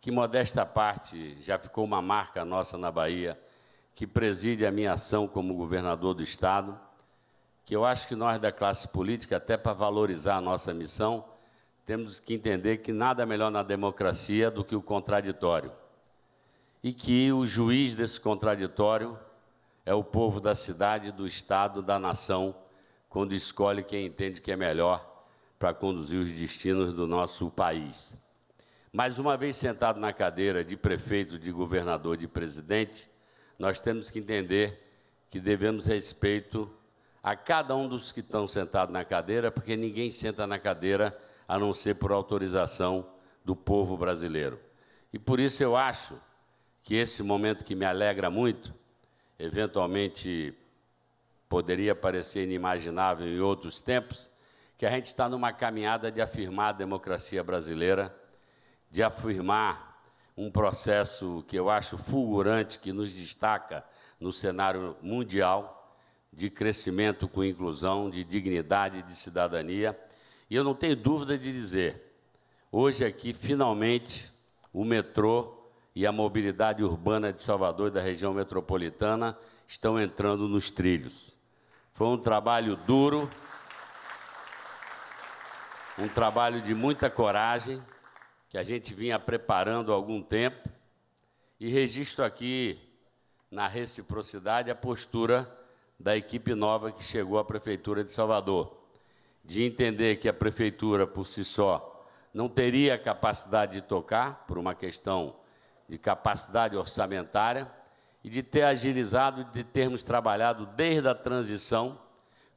que, modesta parte, já ficou uma marca nossa na Bahia, que preside a minha ação como governador do Estado, que eu acho que nós da classe política, até para valorizar a nossa missão, temos que entender que nada é melhor na democracia do que o contraditório. E que o juiz desse contraditório é o povo da cidade, do Estado, da nação, quando escolhe quem entende que é melhor para conduzir os destinos do nosso país. Mais uma vez sentado na cadeira de prefeito, de governador, de presidente, nós temos que entender que devemos respeito a cada um dos que estão sentados na cadeira, porque ninguém senta na cadeira a não ser por autorização do povo brasileiro. E por isso eu acho que esse momento que me alegra muito, eventualmente poderia parecer inimaginável em outros tempos, que a gente está numa caminhada de afirmar a democracia brasileira, de afirmar um processo que eu acho fulgurante, que nos destaca no cenário mundial de crescimento com inclusão, de dignidade, de cidadania. E eu não tenho dúvida de dizer, hoje aqui, finalmente, o metrô e a mobilidade urbana de Salvador e da região metropolitana estão entrando nos trilhos. Foi um trabalho duro, um trabalho de muita coragem, que a gente vinha preparando há algum tempo, e registro aqui, na reciprocidade, a postura da equipe nova que chegou à Prefeitura de Salvador, de entender que a Prefeitura, por si só, não teria capacidade de tocar, por uma questão de capacidade orçamentária, e de ter agilizado, de termos trabalhado desde a transição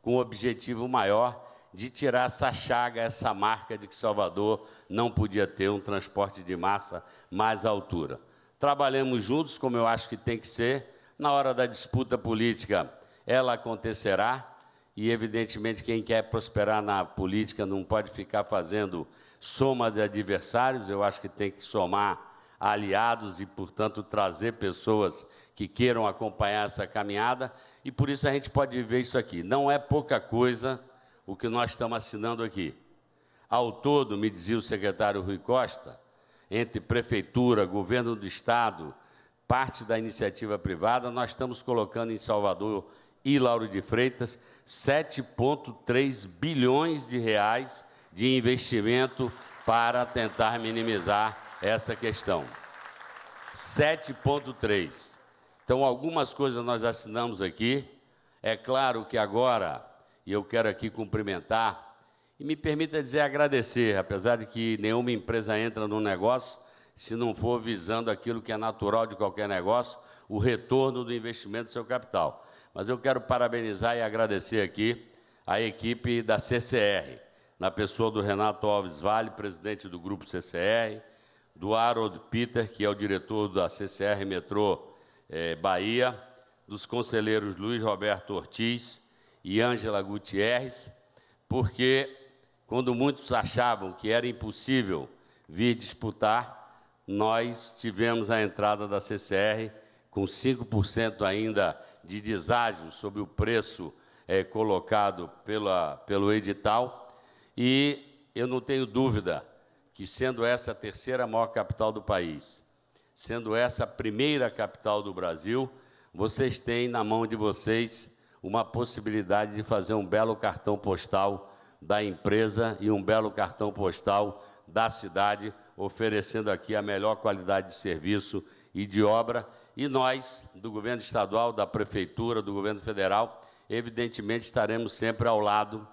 com o um objetivo maior de tirar essa chaga, essa marca de que Salvador não podia ter um transporte de massa mais à altura. Trabalhamos juntos, como eu acho que tem que ser. Na hora da disputa política, ela acontecerá. E, evidentemente, quem quer prosperar na política não pode ficar fazendo soma de adversários. Eu acho que tem que somar aliados e, portanto, trazer pessoas que queiram acompanhar essa caminhada. E por isso a gente pode ver isso aqui. Não é pouca coisa o que nós estamos assinando aqui. Ao todo, me dizia o secretário Rui Costa, entre prefeitura, governo do estado, parte da iniciativa privada, nós estamos colocando em Salvador e Lauro de Freitas 7,3 bilhões de reais de investimento para tentar minimizar essa questão. 7,3. Então, algumas coisas nós assinamos aqui. É claro que agora e eu quero aqui cumprimentar e me permita dizer agradecer, apesar de que nenhuma empresa entra no negócio se não for visando aquilo que é natural de qualquer negócio, o retorno do investimento do seu capital. Mas eu quero parabenizar e agradecer aqui a equipe da CCR, na pessoa do Renato Alves Vale, presidente do grupo CCR, do Harold Peter, que é o diretor da CCR Metrô eh, Bahia, dos conselheiros Luiz Roberto Ortiz, e Ângela Gutierrez, porque quando muitos achavam que era impossível vir disputar, nós tivemos a entrada da CCR com 5% ainda de deságio sobre o preço é, colocado pela, pelo edital. E eu não tenho dúvida que, sendo essa a terceira maior capital do país, sendo essa a primeira capital do Brasil, vocês têm na mão de vocês uma possibilidade de fazer um belo cartão postal da empresa e um belo cartão postal da cidade, oferecendo aqui a melhor qualidade de serviço e de obra. E nós, do governo estadual, da prefeitura, do governo federal, evidentemente estaremos sempre ao lado,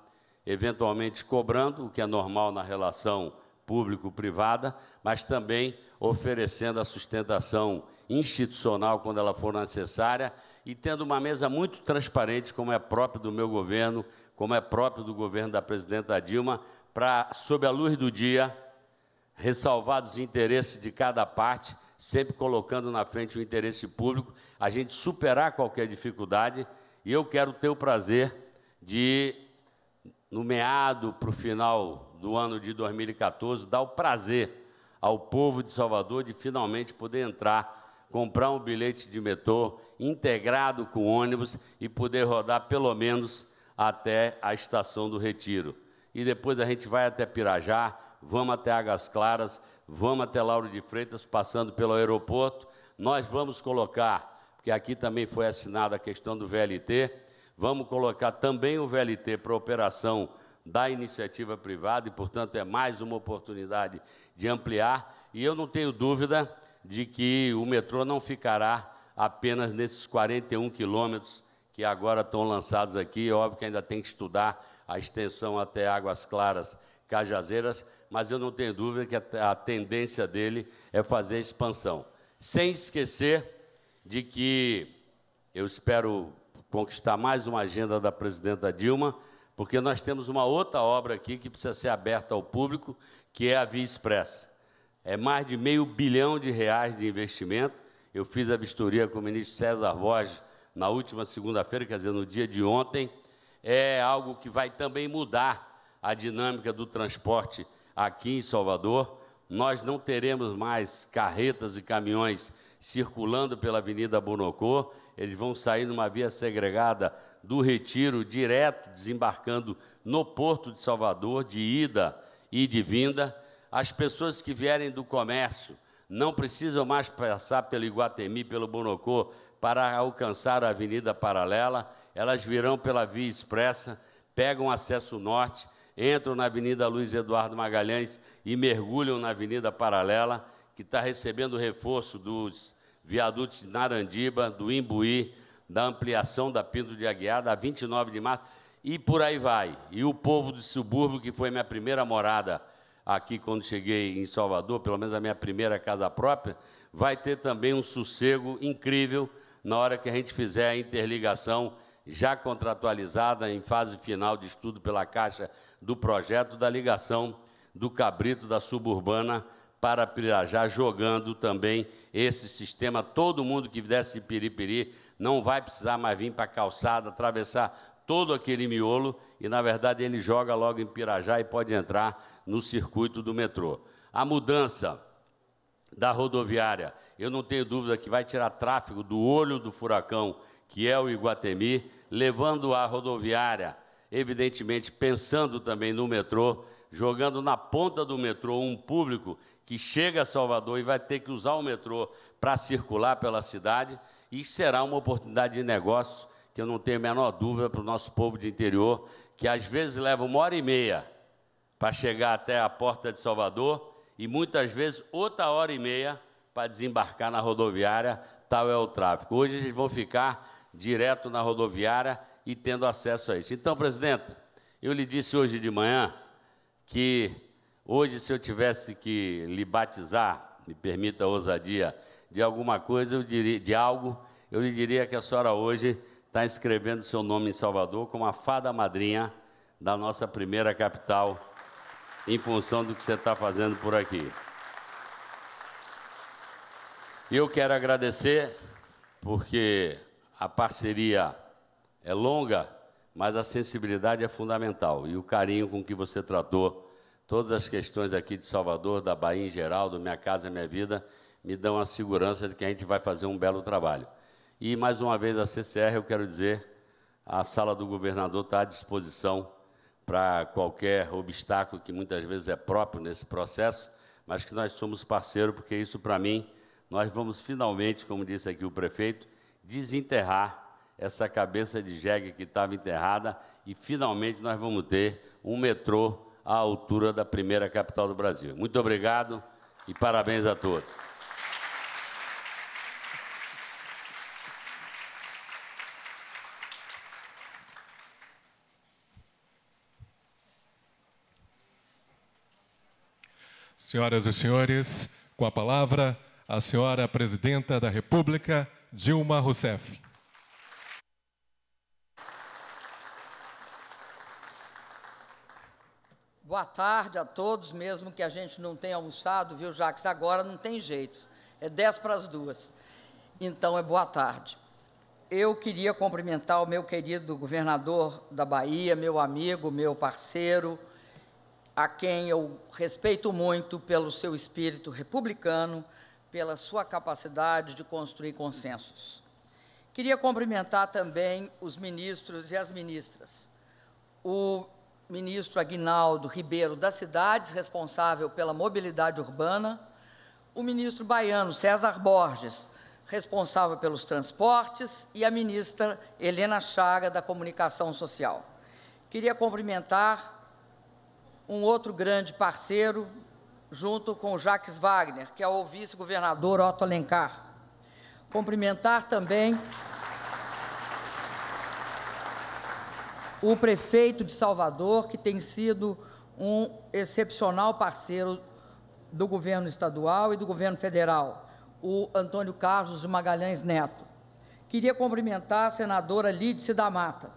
eventualmente cobrando, o que é normal na relação público-privada, mas também oferecendo a sustentação institucional quando ela for necessária e tendo uma mesa muito transparente, como é próprio do meu governo, como é próprio do governo da presidenta Dilma, para, sob a luz do dia, ressalvar os interesses de cada parte, sempre colocando na frente o interesse público, a gente superar qualquer dificuldade. E eu quero ter o prazer de, no meado para o final do ano de 2014, dar o prazer ao povo de Salvador de finalmente poder entrar comprar um bilhete de metrô integrado com ônibus e poder rodar pelo menos até a estação do Retiro. E depois a gente vai até Pirajá, vamos até Águas Claras, vamos até Lauro de Freitas, passando pelo aeroporto. Nós vamos colocar, porque aqui também foi assinada a questão do VLT, vamos colocar também o VLT para operação da iniciativa privada e, portanto, é mais uma oportunidade de ampliar. E eu não tenho dúvida de que o metrô não ficará apenas nesses 41 quilômetros que agora estão lançados aqui. É óbvio que ainda tem que estudar a extensão até Águas Claras, Cajazeiras, mas eu não tenho dúvida que a, tendência dele é fazer expansão. Sem esquecer de que eu espero conquistar mais uma agenda da presidenta Dilma, porque nós temos uma outra obra aqui que precisa ser aberta ao público, que é a Via Expressa é mais de meio bilhão de reais de investimento. Eu fiz a vistoria com o ministro César Borges na última segunda-feira, quer dizer, no dia de ontem. É algo que vai também mudar a dinâmica do transporte aqui em Salvador. Nós não teremos mais carretas e caminhões circulando pela Avenida Bonocô, eles vão sair numa via segregada do Retiro, direto, desembarcando no Porto de Salvador, de ida e de vinda as pessoas que vierem do comércio não precisam mais passar pelo Iguatemi, pelo Bonocô, para alcançar a avenida paralela. Elas virão pela via expressa, pegam acesso norte, entram na avenida Luiz Eduardo Magalhães e mergulham na avenida paralela, que está recebendo reforço dos viadutos de Narandiba, do Imbuí, da ampliação da Pinto de Aguiar, da 29 de março, e por aí vai. E o povo do subúrbio, que foi minha primeira morada aqui quando cheguei em Salvador, pelo menos a minha primeira casa própria, vai ter também um sossego incrível na hora que a gente fizer a interligação já contratualizada em fase final de estudo pela Caixa do projeto da ligação do Cabrito da Suburbana para Pirajá, jogando também esse sistema. Todo mundo que viesse de Piripiri não vai precisar mais vir para a calçada, atravessar todo aquele miolo e, na verdade, ele joga logo em Pirajá e pode entrar no circuito do metrô. A mudança da rodoviária, eu não tenho dúvida que vai tirar tráfego do olho do furacão, que é o Iguatemi, levando a rodoviária, evidentemente pensando também no metrô, jogando na ponta do metrô um público que chega a Salvador e vai ter que usar o metrô para circular pela cidade, e será uma oportunidade de negócio que eu não tenho a menor dúvida para o nosso povo de interior que às vezes leva uma hora e meia para chegar até a porta de Salvador e muitas vezes outra hora e meia para desembarcar na rodoviária, tal é o tráfico. Hoje eles vão ficar direto na rodoviária e tendo acesso a isso. Então, presidenta, eu lhe disse hoje de manhã que hoje, se eu tivesse que lhe batizar, me permita a ousadia, de alguma coisa, eu diria, de algo, eu lhe diria que a senhora hoje está escrevendo seu nome em Salvador como a fada madrinha da nossa primeira capital, em função do que você está fazendo por aqui. E eu quero agradecer, porque a parceria é longa, mas a sensibilidade é fundamental e o carinho com que você tratou todas as questões aqui de Salvador, da Bahia em geral, do Minha Casa Minha Vida, me dão a segurança de que a gente vai fazer um belo trabalho. E mais uma vez a CCR, eu quero dizer, a sala do governador está à disposição para qualquer obstáculo que muitas vezes é próprio nesse processo, mas que nós somos parceiro, porque isso para mim, nós vamos finalmente, como disse aqui o prefeito, desenterrar essa cabeça de jegue que estava enterrada e finalmente nós vamos ter um metrô à altura da primeira capital do Brasil. Muito obrigado e parabéns a todos. Senhoras e senhores, com a palavra, a senhora Presidenta da República, Dilma Rousseff. Boa tarde a todos, mesmo que a gente não tenha almoçado, viu, Jacques? Agora não tem jeito, é dez para as duas. Então é boa tarde. Eu queria cumprimentar o meu querido governador da Bahia, meu amigo, meu parceiro, a quem eu respeito muito pelo seu espírito republicano, pela sua capacidade de construir consensos. Queria cumprimentar também os ministros e as ministras. O ministro Aguinaldo Ribeiro das Cidades, responsável pela mobilidade urbana, o ministro baiano César Borges, responsável pelos transportes, e a ministra Helena Chaga, da Comunicação Social. Queria cumprimentar um outro grande parceiro, junto com Jacques Wagner, que é o vice-governador Otto Alencar. Cumprimentar também o prefeito de Salvador, que tem sido um excepcional parceiro do governo estadual e do governo federal, o Antônio Carlos de Magalhães Neto. Queria cumprimentar a senadora Lídice da Mata,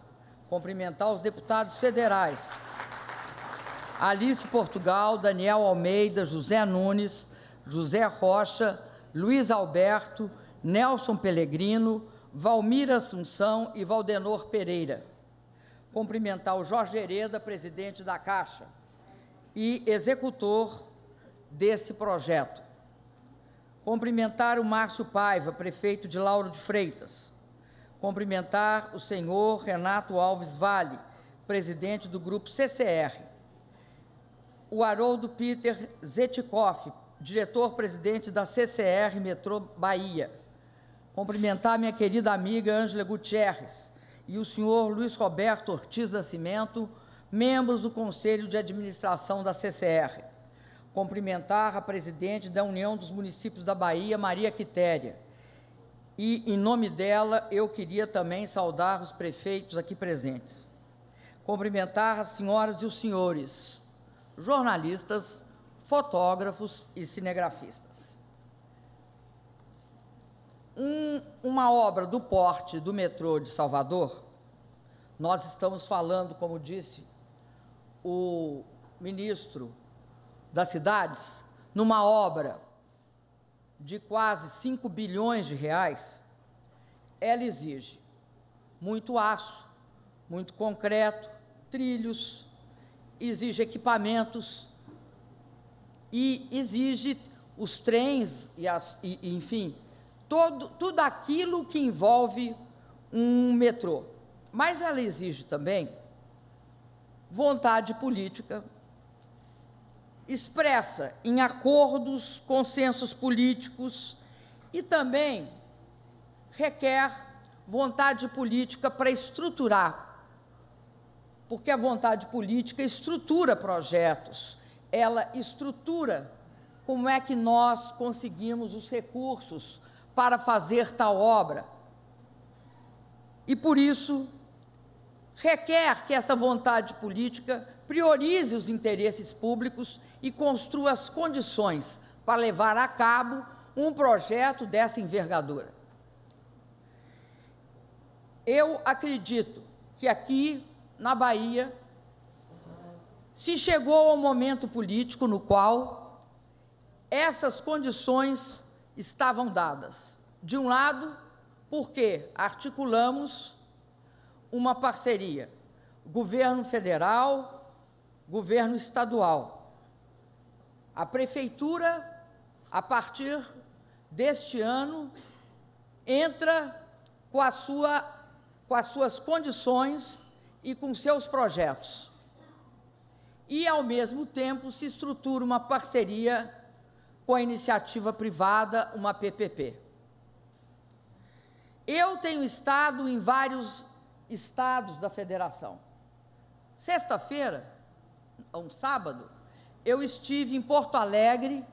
cumprimentar os deputados federais, Alice Portugal, Daniel Almeida, José Nunes, José Rocha, Luiz Alberto, Nelson Pellegrino, Valmir Assunção e Valdenor Pereira. Cumprimentar o Jorge Hereda, presidente da Caixa e executor desse projeto. Cumprimentar o Márcio Paiva, prefeito de Lauro de Freitas. Cumprimentar o senhor Renato Alves Vale, presidente do grupo CCR o Haroldo Peter Zetikoff, diretor-presidente da CCR Metrô Bahia. Cumprimentar minha querida amiga Ângela Gutierrez e o senhor Luiz Roberto Ortiz Nascimento, membros do Conselho de Administração da CCR. Cumprimentar a presidente da União dos Municípios da Bahia, Maria Quitéria. E, em nome dela, eu queria também saudar os prefeitos aqui presentes. Cumprimentar as senhoras e os senhores jornalistas, fotógrafos e cinegrafistas. Um, uma obra do porte do metrô de Salvador, nós estamos falando, como disse o ministro das cidades, numa obra de quase 5 bilhões de reais, ela exige muito aço, muito concreto, trilhos, exige equipamentos e exige os trens e, as, e, e enfim, todo, tudo aquilo que envolve um metrô. Mas ela exige também vontade política expressa em acordos, consensos políticos e também requer vontade política para estruturar porque a vontade política estrutura projetos, ela estrutura como é que nós conseguimos os recursos para fazer tal obra. E por isso, requer que essa vontade política priorize os interesses públicos e construa as condições para levar a cabo um projeto dessa envergadura. Eu acredito que aqui na Bahia, se chegou ao momento político no qual essas condições estavam dadas. De um lado, porque articulamos uma parceria, governo federal, governo estadual. A prefeitura, a partir deste ano, entra com, a sua, com as suas condições e com seus projetos. E, ao mesmo tempo, se estrutura uma parceria com a iniciativa privada, uma PPP. Eu tenho estado em vários estados da federação. Sexta-feira, um sábado, eu estive em Porto Alegre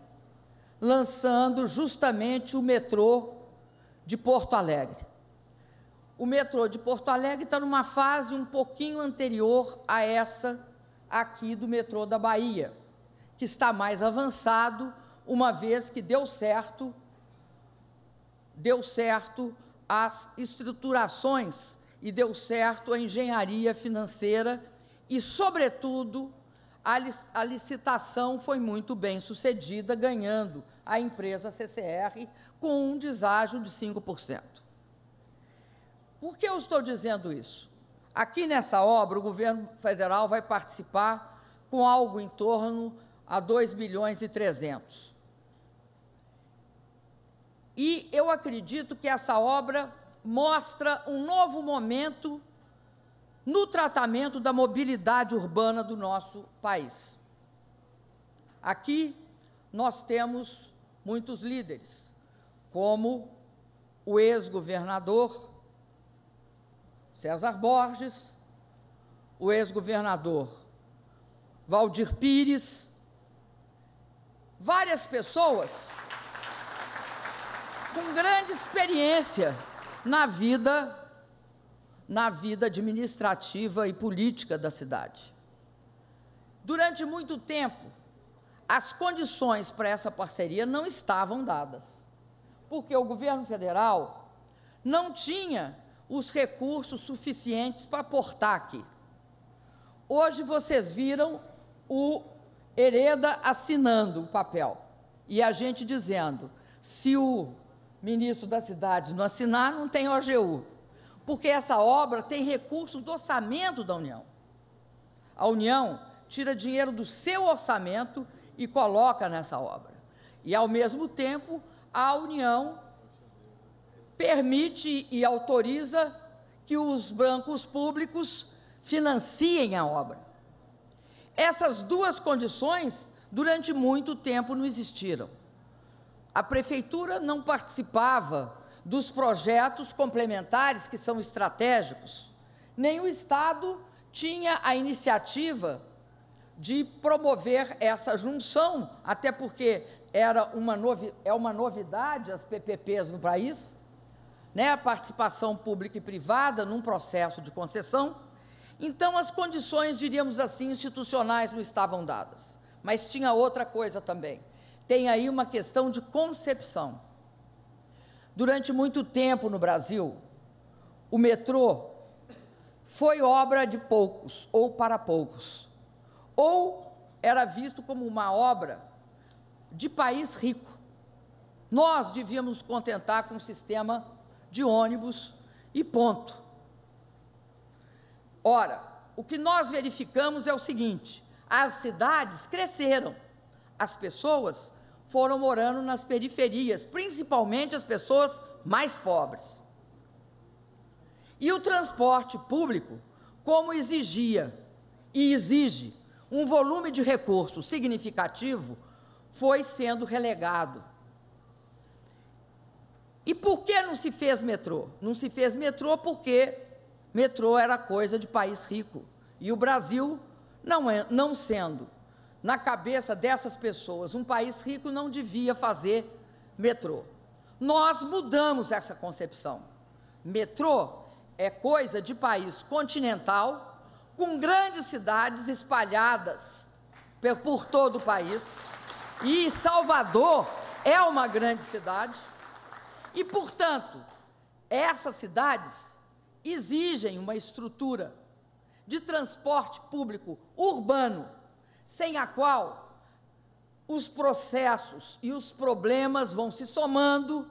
lançando justamente o metrô de Porto Alegre o metrô de Porto Alegre está numa fase um pouquinho anterior a essa aqui do metrô da Bahia, que está mais avançado, uma vez que deu certo, deu certo as estruturações e deu certo a engenharia financeira e, sobretudo, a, a licitação foi muito bem sucedida, ganhando a empresa CCR com um deságio de 5%. Por que eu estou dizendo isso? Aqui nessa obra, o governo federal vai participar com algo em torno a 2 milhões e 300. E eu acredito que essa obra mostra um novo momento no tratamento da mobilidade urbana do nosso país. Aqui nós temos muitos líderes, como o ex-governador César Borges, o ex-governador Valdir Pires, várias pessoas com grande experiência na vida na vida administrativa e política da cidade. Durante muito tempo, as condições para essa parceria não estavam dadas, porque o governo federal não tinha os recursos suficientes para portar aqui. Hoje vocês viram o Hereda assinando o papel e a gente dizendo: se o ministro da cidade não assinar, não tem OGU, porque essa obra tem recursos do orçamento da União. A União tira dinheiro do seu orçamento e coloca nessa obra. E, ao mesmo tempo, a União permite e autoriza que os bancos públicos financiem a obra. Essas duas condições, durante muito tempo, não existiram. A prefeitura não participava dos projetos complementares que são estratégicos, nem o Estado tinha a iniciativa de promover essa junção, até porque era uma novi é uma novidade as PPPs no país, né, a participação pública e privada num processo de concessão, então as condições, diríamos assim, institucionais não estavam dadas. Mas tinha outra coisa também. Tem aí uma questão de concepção. Durante muito tempo no Brasil, o metrô foi obra de poucos ou para poucos. Ou era visto como uma obra de país rico. Nós devíamos contentar com um sistema de ônibus e ponto. Ora, o que nós verificamos é o seguinte: as cidades cresceram, as pessoas foram morando nas periferias, principalmente as pessoas mais pobres. E o transporte público, como exigia e exige um volume de recurso significativo, foi sendo relegado e por que não se fez metrô? Não se fez metrô porque metrô era coisa de país rico. E o Brasil, não, é, não sendo, na cabeça dessas pessoas, um país rico não devia fazer metrô. Nós mudamos essa concepção. Metrô é coisa de país continental, com grandes cidades espalhadas por todo o país. E Salvador é uma grande cidade e, portanto, essas cidades exigem uma estrutura de transporte público urbano, sem a qual os processos e os problemas vão se somando,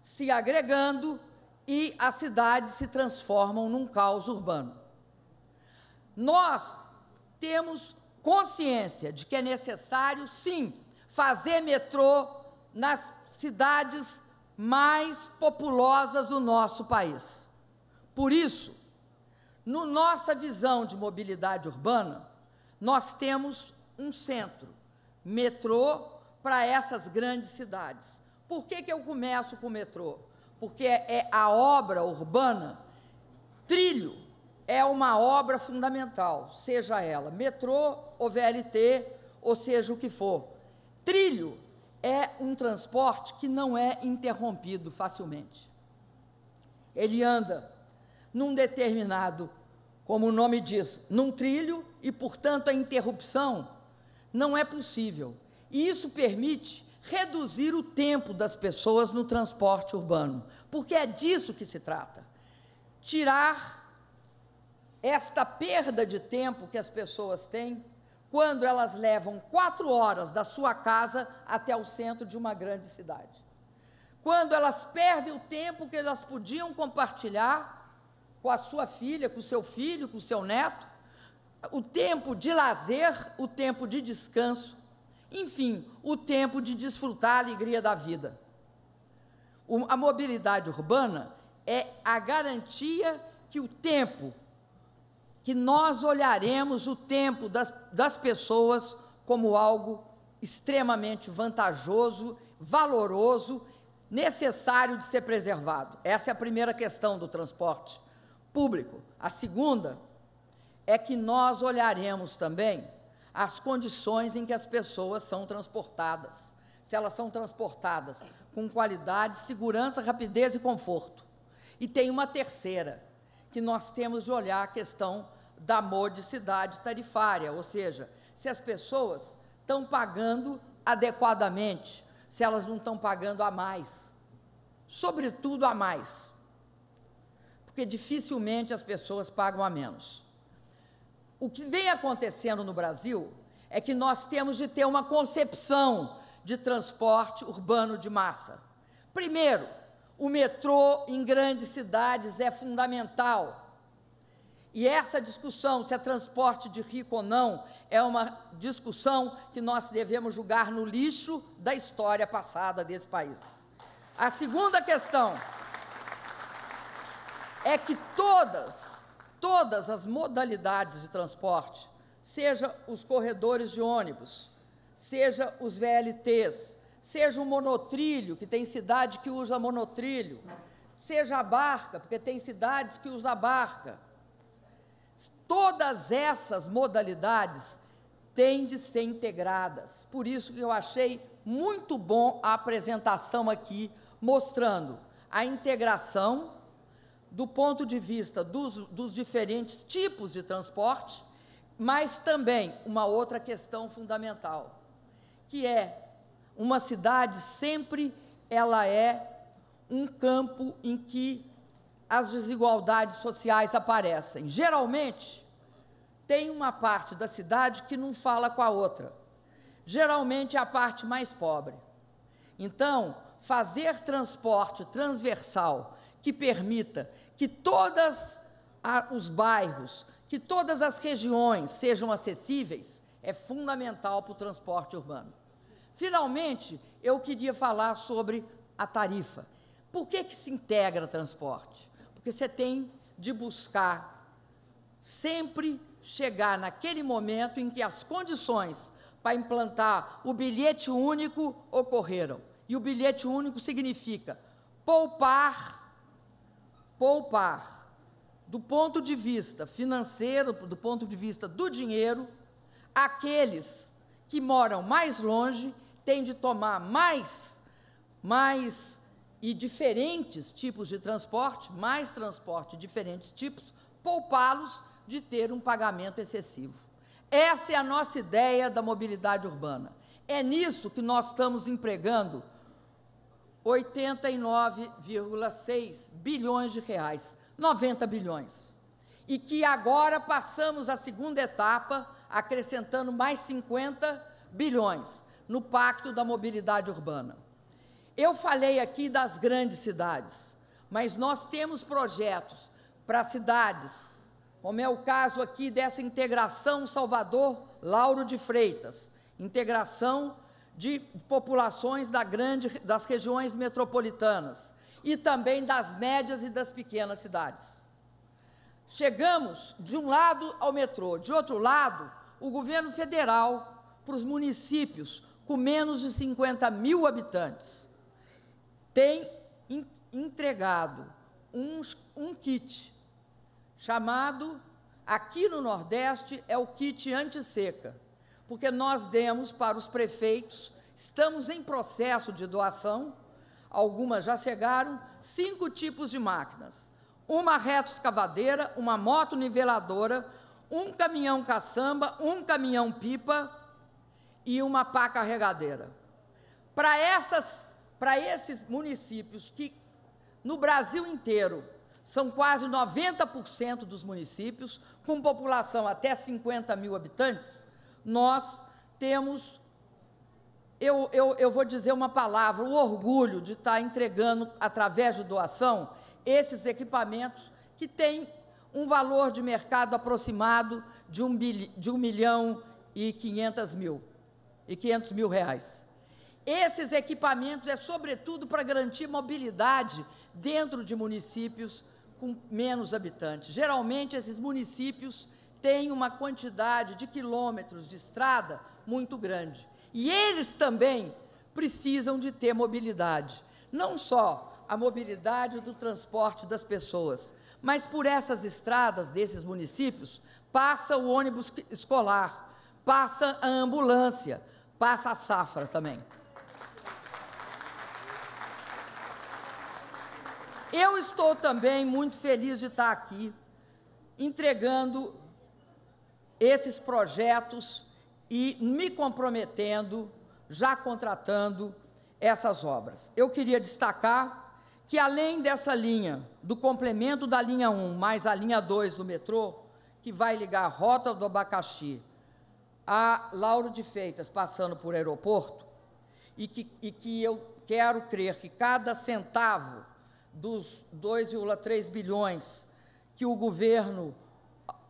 se agregando e as cidades se transformam num caos urbano. Nós temos consciência de que é necessário, sim, fazer metrô nas cidades mais populosas do nosso país. Por isso, no nossa visão de mobilidade urbana, nós temos um centro, metrô para essas grandes cidades. Por que, que eu começo com o metrô? Porque é, é a obra urbana, trilho é uma obra fundamental, seja ela metrô ou VLT, ou seja o que for. Trilho é um transporte que não é interrompido facilmente. Ele anda num determinado, como o nome diz, num trilho e, portanto, a interrupção não é possível. E isso permite reduzir o tempo das pessoas no transporte urbano, porque é disso que se trata. Tirar esta perda de tempo que as pessoas têm quando elas levam quatro horas da sua casa até o centro de uma grande cidade. Quando elas perdem o tempo que elas podiam compartilhar com a sua filha, com o seu filho, com o seu neto, o tempo de lazer, o tempo de descanso, enfim, o tempo de desfrutar a alegria da vida. O, a mobilidade urbana é a garantia que o tempo que nós olharemos o tempo das, das pessoas como algo extremamente vantajoso, valoroso, necessário de ser preservado. Essa é a primeira questão do transporte público. A segunda é que nós olharemos também as condições em que as pessoas são transportadas. Se elas são transportadas com qualidade, segurança, rapidez e conforto. E tem uma terceira, que nós temos de olhar a questão da modicidade tarifária, ou seja, se as pessoas estão pagando adequadamente, se elas não estão pagando a mais, sobretudo a mais, porque dificilmente as pessoas pagam a menos. O que vem acontecendo no Brasil é que nós temos de ter uma concepção de transporte urbano de massa. Primeiro, o metrô em grandes cidades é fundamental e essa discussão, se é transporte de rico ou não, é uma discussão que nós devemos julgar no lixo da história passada desse país. A segunda questão é que todas, todas as modalidades de transporte, seja os corredores de ônibus, seja os VLTs, seja o monotrilho, que tem cidade que usa monotrilho, seja a barca, porque tem cidades que usa barca, Todas essas modalidades têm de ser integradas. Por isso que eu achei muito bom a apresentação aqui, mostrando a integração do ponto de vista dos, dos diferentes tipos de transporte, mas também uma outra questão fundamental, que é uma cidade sempre ela é um campo em que as desigualdades sociais aparecem. Geralmente, tem uma parte da cidade que não fala com a outra. Geralmente, é a parte mais pobre. Então, fazer transporte transversal que permita que todos os bairros, que todas as regiões sejam acessíveis, é fundamental para o transporte urbano. Finalmente, eu queria falar sobre a tarifa. Por que, que se integra transporte? Porque você tem de buscar sempre chegar naquele momento em que as condições para implantar o bilhete único ocorreram. E o bilhete único significa poupar, poupar, do ponto de vista financeiro, do ponto de vista do dinheiro, aqueles que moram mais longe têm de tomar mais, mais e diferentes tipos de transporte, mais transporte, diferentes tipos, poupá-los de ter um pagamento excessivo. Essa é a nossa ideia da mobilidade urbana. É nisso que nós estamos empregando 89,6 bilhões de reais, 90 bilhões. E que agora passamos à segunda etapa, acrescentando mais 50 bilhões no Pacto da Mobilidade Urbana. Eu falei aqui das grandes cidades, mas nós temos projetos para cidades, como é o caso aqui dessa integração Salvador Lauro de Freitas, integração de populações da grande, das regiões metropolitanas e também das médias e das pequenas cidades. Chegamos de um lado ao metrô, de outro lado, o governo federal para os municípios com menos de 50 mil habitantes tem entregado uns, um kit chamado, aqui no Nordeste, é o kit anti-seca, porque nós demos para os prefeitos, estamos em processo de doação, algumas já chegaram, cinco tipos de máquinas. Uma reto-escavadeira, uma moto niveladora, um caminhão caçamba, um caminhão pipa e uma pá carregadeira. Para essas para esses municípios que no Brasil inteiro são quase 90% dos municípios, com população até 50 mil habitantes, nós temos, eu, eu, eu vou dizer uma palavra, o orgulho de estar tá entregando, através de doação, esses equipamentos que têm um valor de mercado aproximado de 1 um, de um milhão e 500 mil, e 500 mil reais. Esses equipamentos é sobretudo para garantir mobilidade dentro de municípios com menos habitantes. Geralmente esses municípios têm uma quantidade de quilômetros de estrada muito grande. E eles também precisam de ter mobilidade, não só a mobilidade do transporte das pessoas, mas por essas estradas desses municípios passa o ônibus escolar, passa a ambulância, passa a safra também. Eu estou também muito feliz de estar aqui entregando esses projetos e me comprometendo, já contratando essas obras. Eu queria destacar que, além dessa linha, do complemento da linha 1 mais a linha 2 do metrô, que vai ligar a Rota do Abacaxi a Lauro de Feitas, passando por aeroporto, e que, e que eu quero crer que cada centavo dos 2,3 bilhões que o governo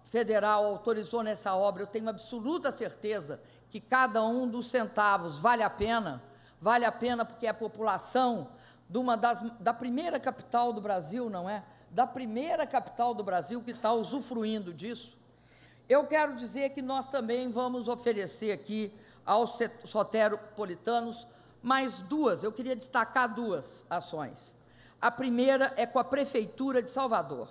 federal autorizou nessa obra, eu tenho absoluta certeza que cada um dos centavos vale a pena, vale a pena porque é a população de uma das, da primeira capital do Brasil, não é? Da primeira capital do Brasil que está usufruindo disso. Eu quero dizer que nós também vamos oferecer aqui aos soteropolitanos mais duas, eu queria destacar duas ações. A primeira é com a Prefeitura de Salvador,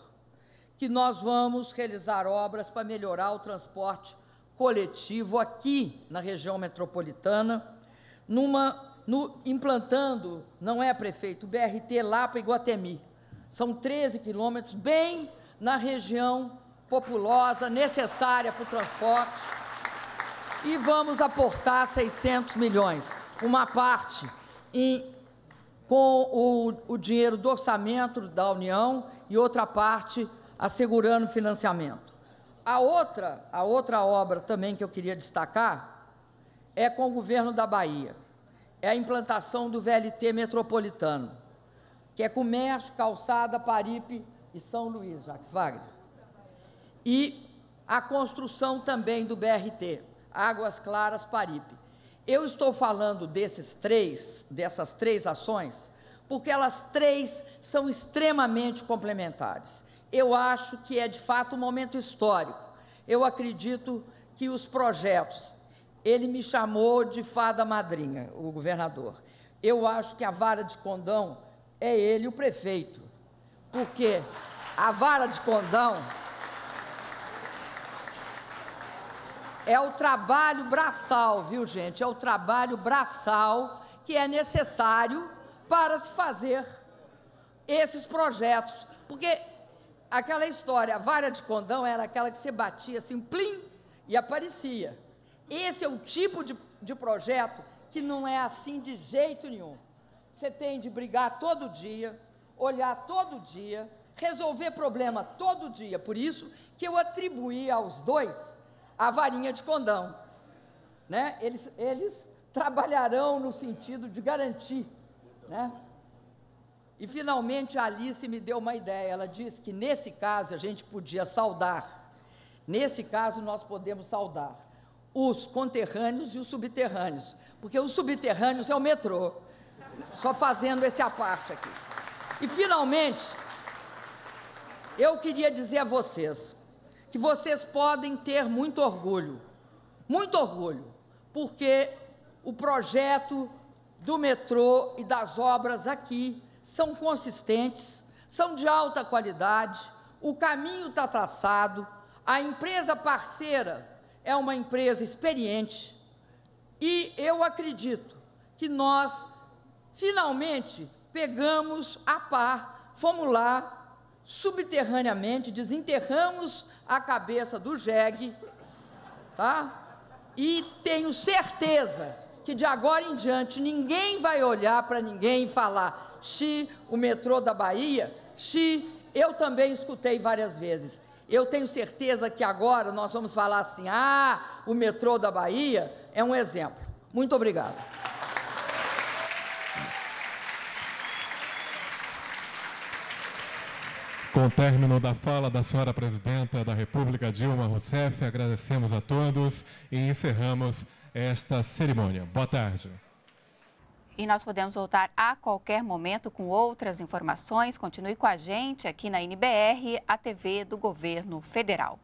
que nós vamos realizar obras para melhorar o transporte coletivo aqui na região metropolitana, numa, no, implantando, não é prefeito, o BRT lá para Guatemi. São 13 quilômetros, bem na região populosa, necessária para o transporte. E vamos aportar 600 milhões, uma parte em com o, o dinheiro do orçamento da União e outra parte assegurando financiamento. A outra, a outra obra também que eu queria destacar é com o governo da Bahia. É a implantação do VLT metropolitano, que é comércio, calçada, Paripe e São Luís, Jacques Wagner. E a construção também do BRT, Águas Claras, Paripe. Eu estou falando desses três, dessas três ações, porque elas três são extremamente complementares. Eu acho que é de fato um momento histórico. Eu acredito que os projetos, ele me chamou de fada madrinha, o governador. Eu acho que a vara de condão é ele o prefeito. Porque a vara de condão É o trabalho braçal, viu, gente? É o trabalho braçal que é necessário para se fazer esses projetos. Porque aquela história, a vara de condão era aquela que você batia assim, plim, e aparecia. Esse é o tipo de, de projeto que não é assim de jeito nenhum. Você tem de brigar todo dia, olhar todo dia, resolver problema todo dia. Por isso que eu atribuí aos dois a varinha de condão. Né? Eles, eles trabalharão no sentido de garantir. Né? E finalmente a Alice me deu uma ideia. Ela disse que nesse caso a gente podia saudar. Nesse caso nós podemos saudar os conterrâneos e os subterrâneos, porque os subterrâneos é o metrô. Só fazendo esse a parte aqui. E finalmente, eu queria dizer a vocês que vocês podem ter muito orgulho, muito orgulho, porque o projeto do metrô e das obras aqui são consistentes, são de alta qualidade, o caminho está traçado, a empresa parceira é uma empresa experiente e eu acredito que nós finalmente pegamos a par, fomos lá subterraneamente desenterramos a cabeça do jegue, tá? E tenho certeza que de agora em diante ninguém vai olhar para ninguém e falar: "Xi, o metrô da Bahia, xi". Eu também escutei várias vezes. Eu tenho certeza que agora nós vamos falar assim: "Ah, o metrô da Bahia é um exemplo". Muito obrigado. Com o término da fala da senhora presidenta da República, Dilma Rousseff, agradecemos a todos e encerramos esta cerimônia. Boa tarde. E nós podemos voltar a qualquer momento com outras informações. Continue com a gente aqui na NBR, a TV do Governo Federal.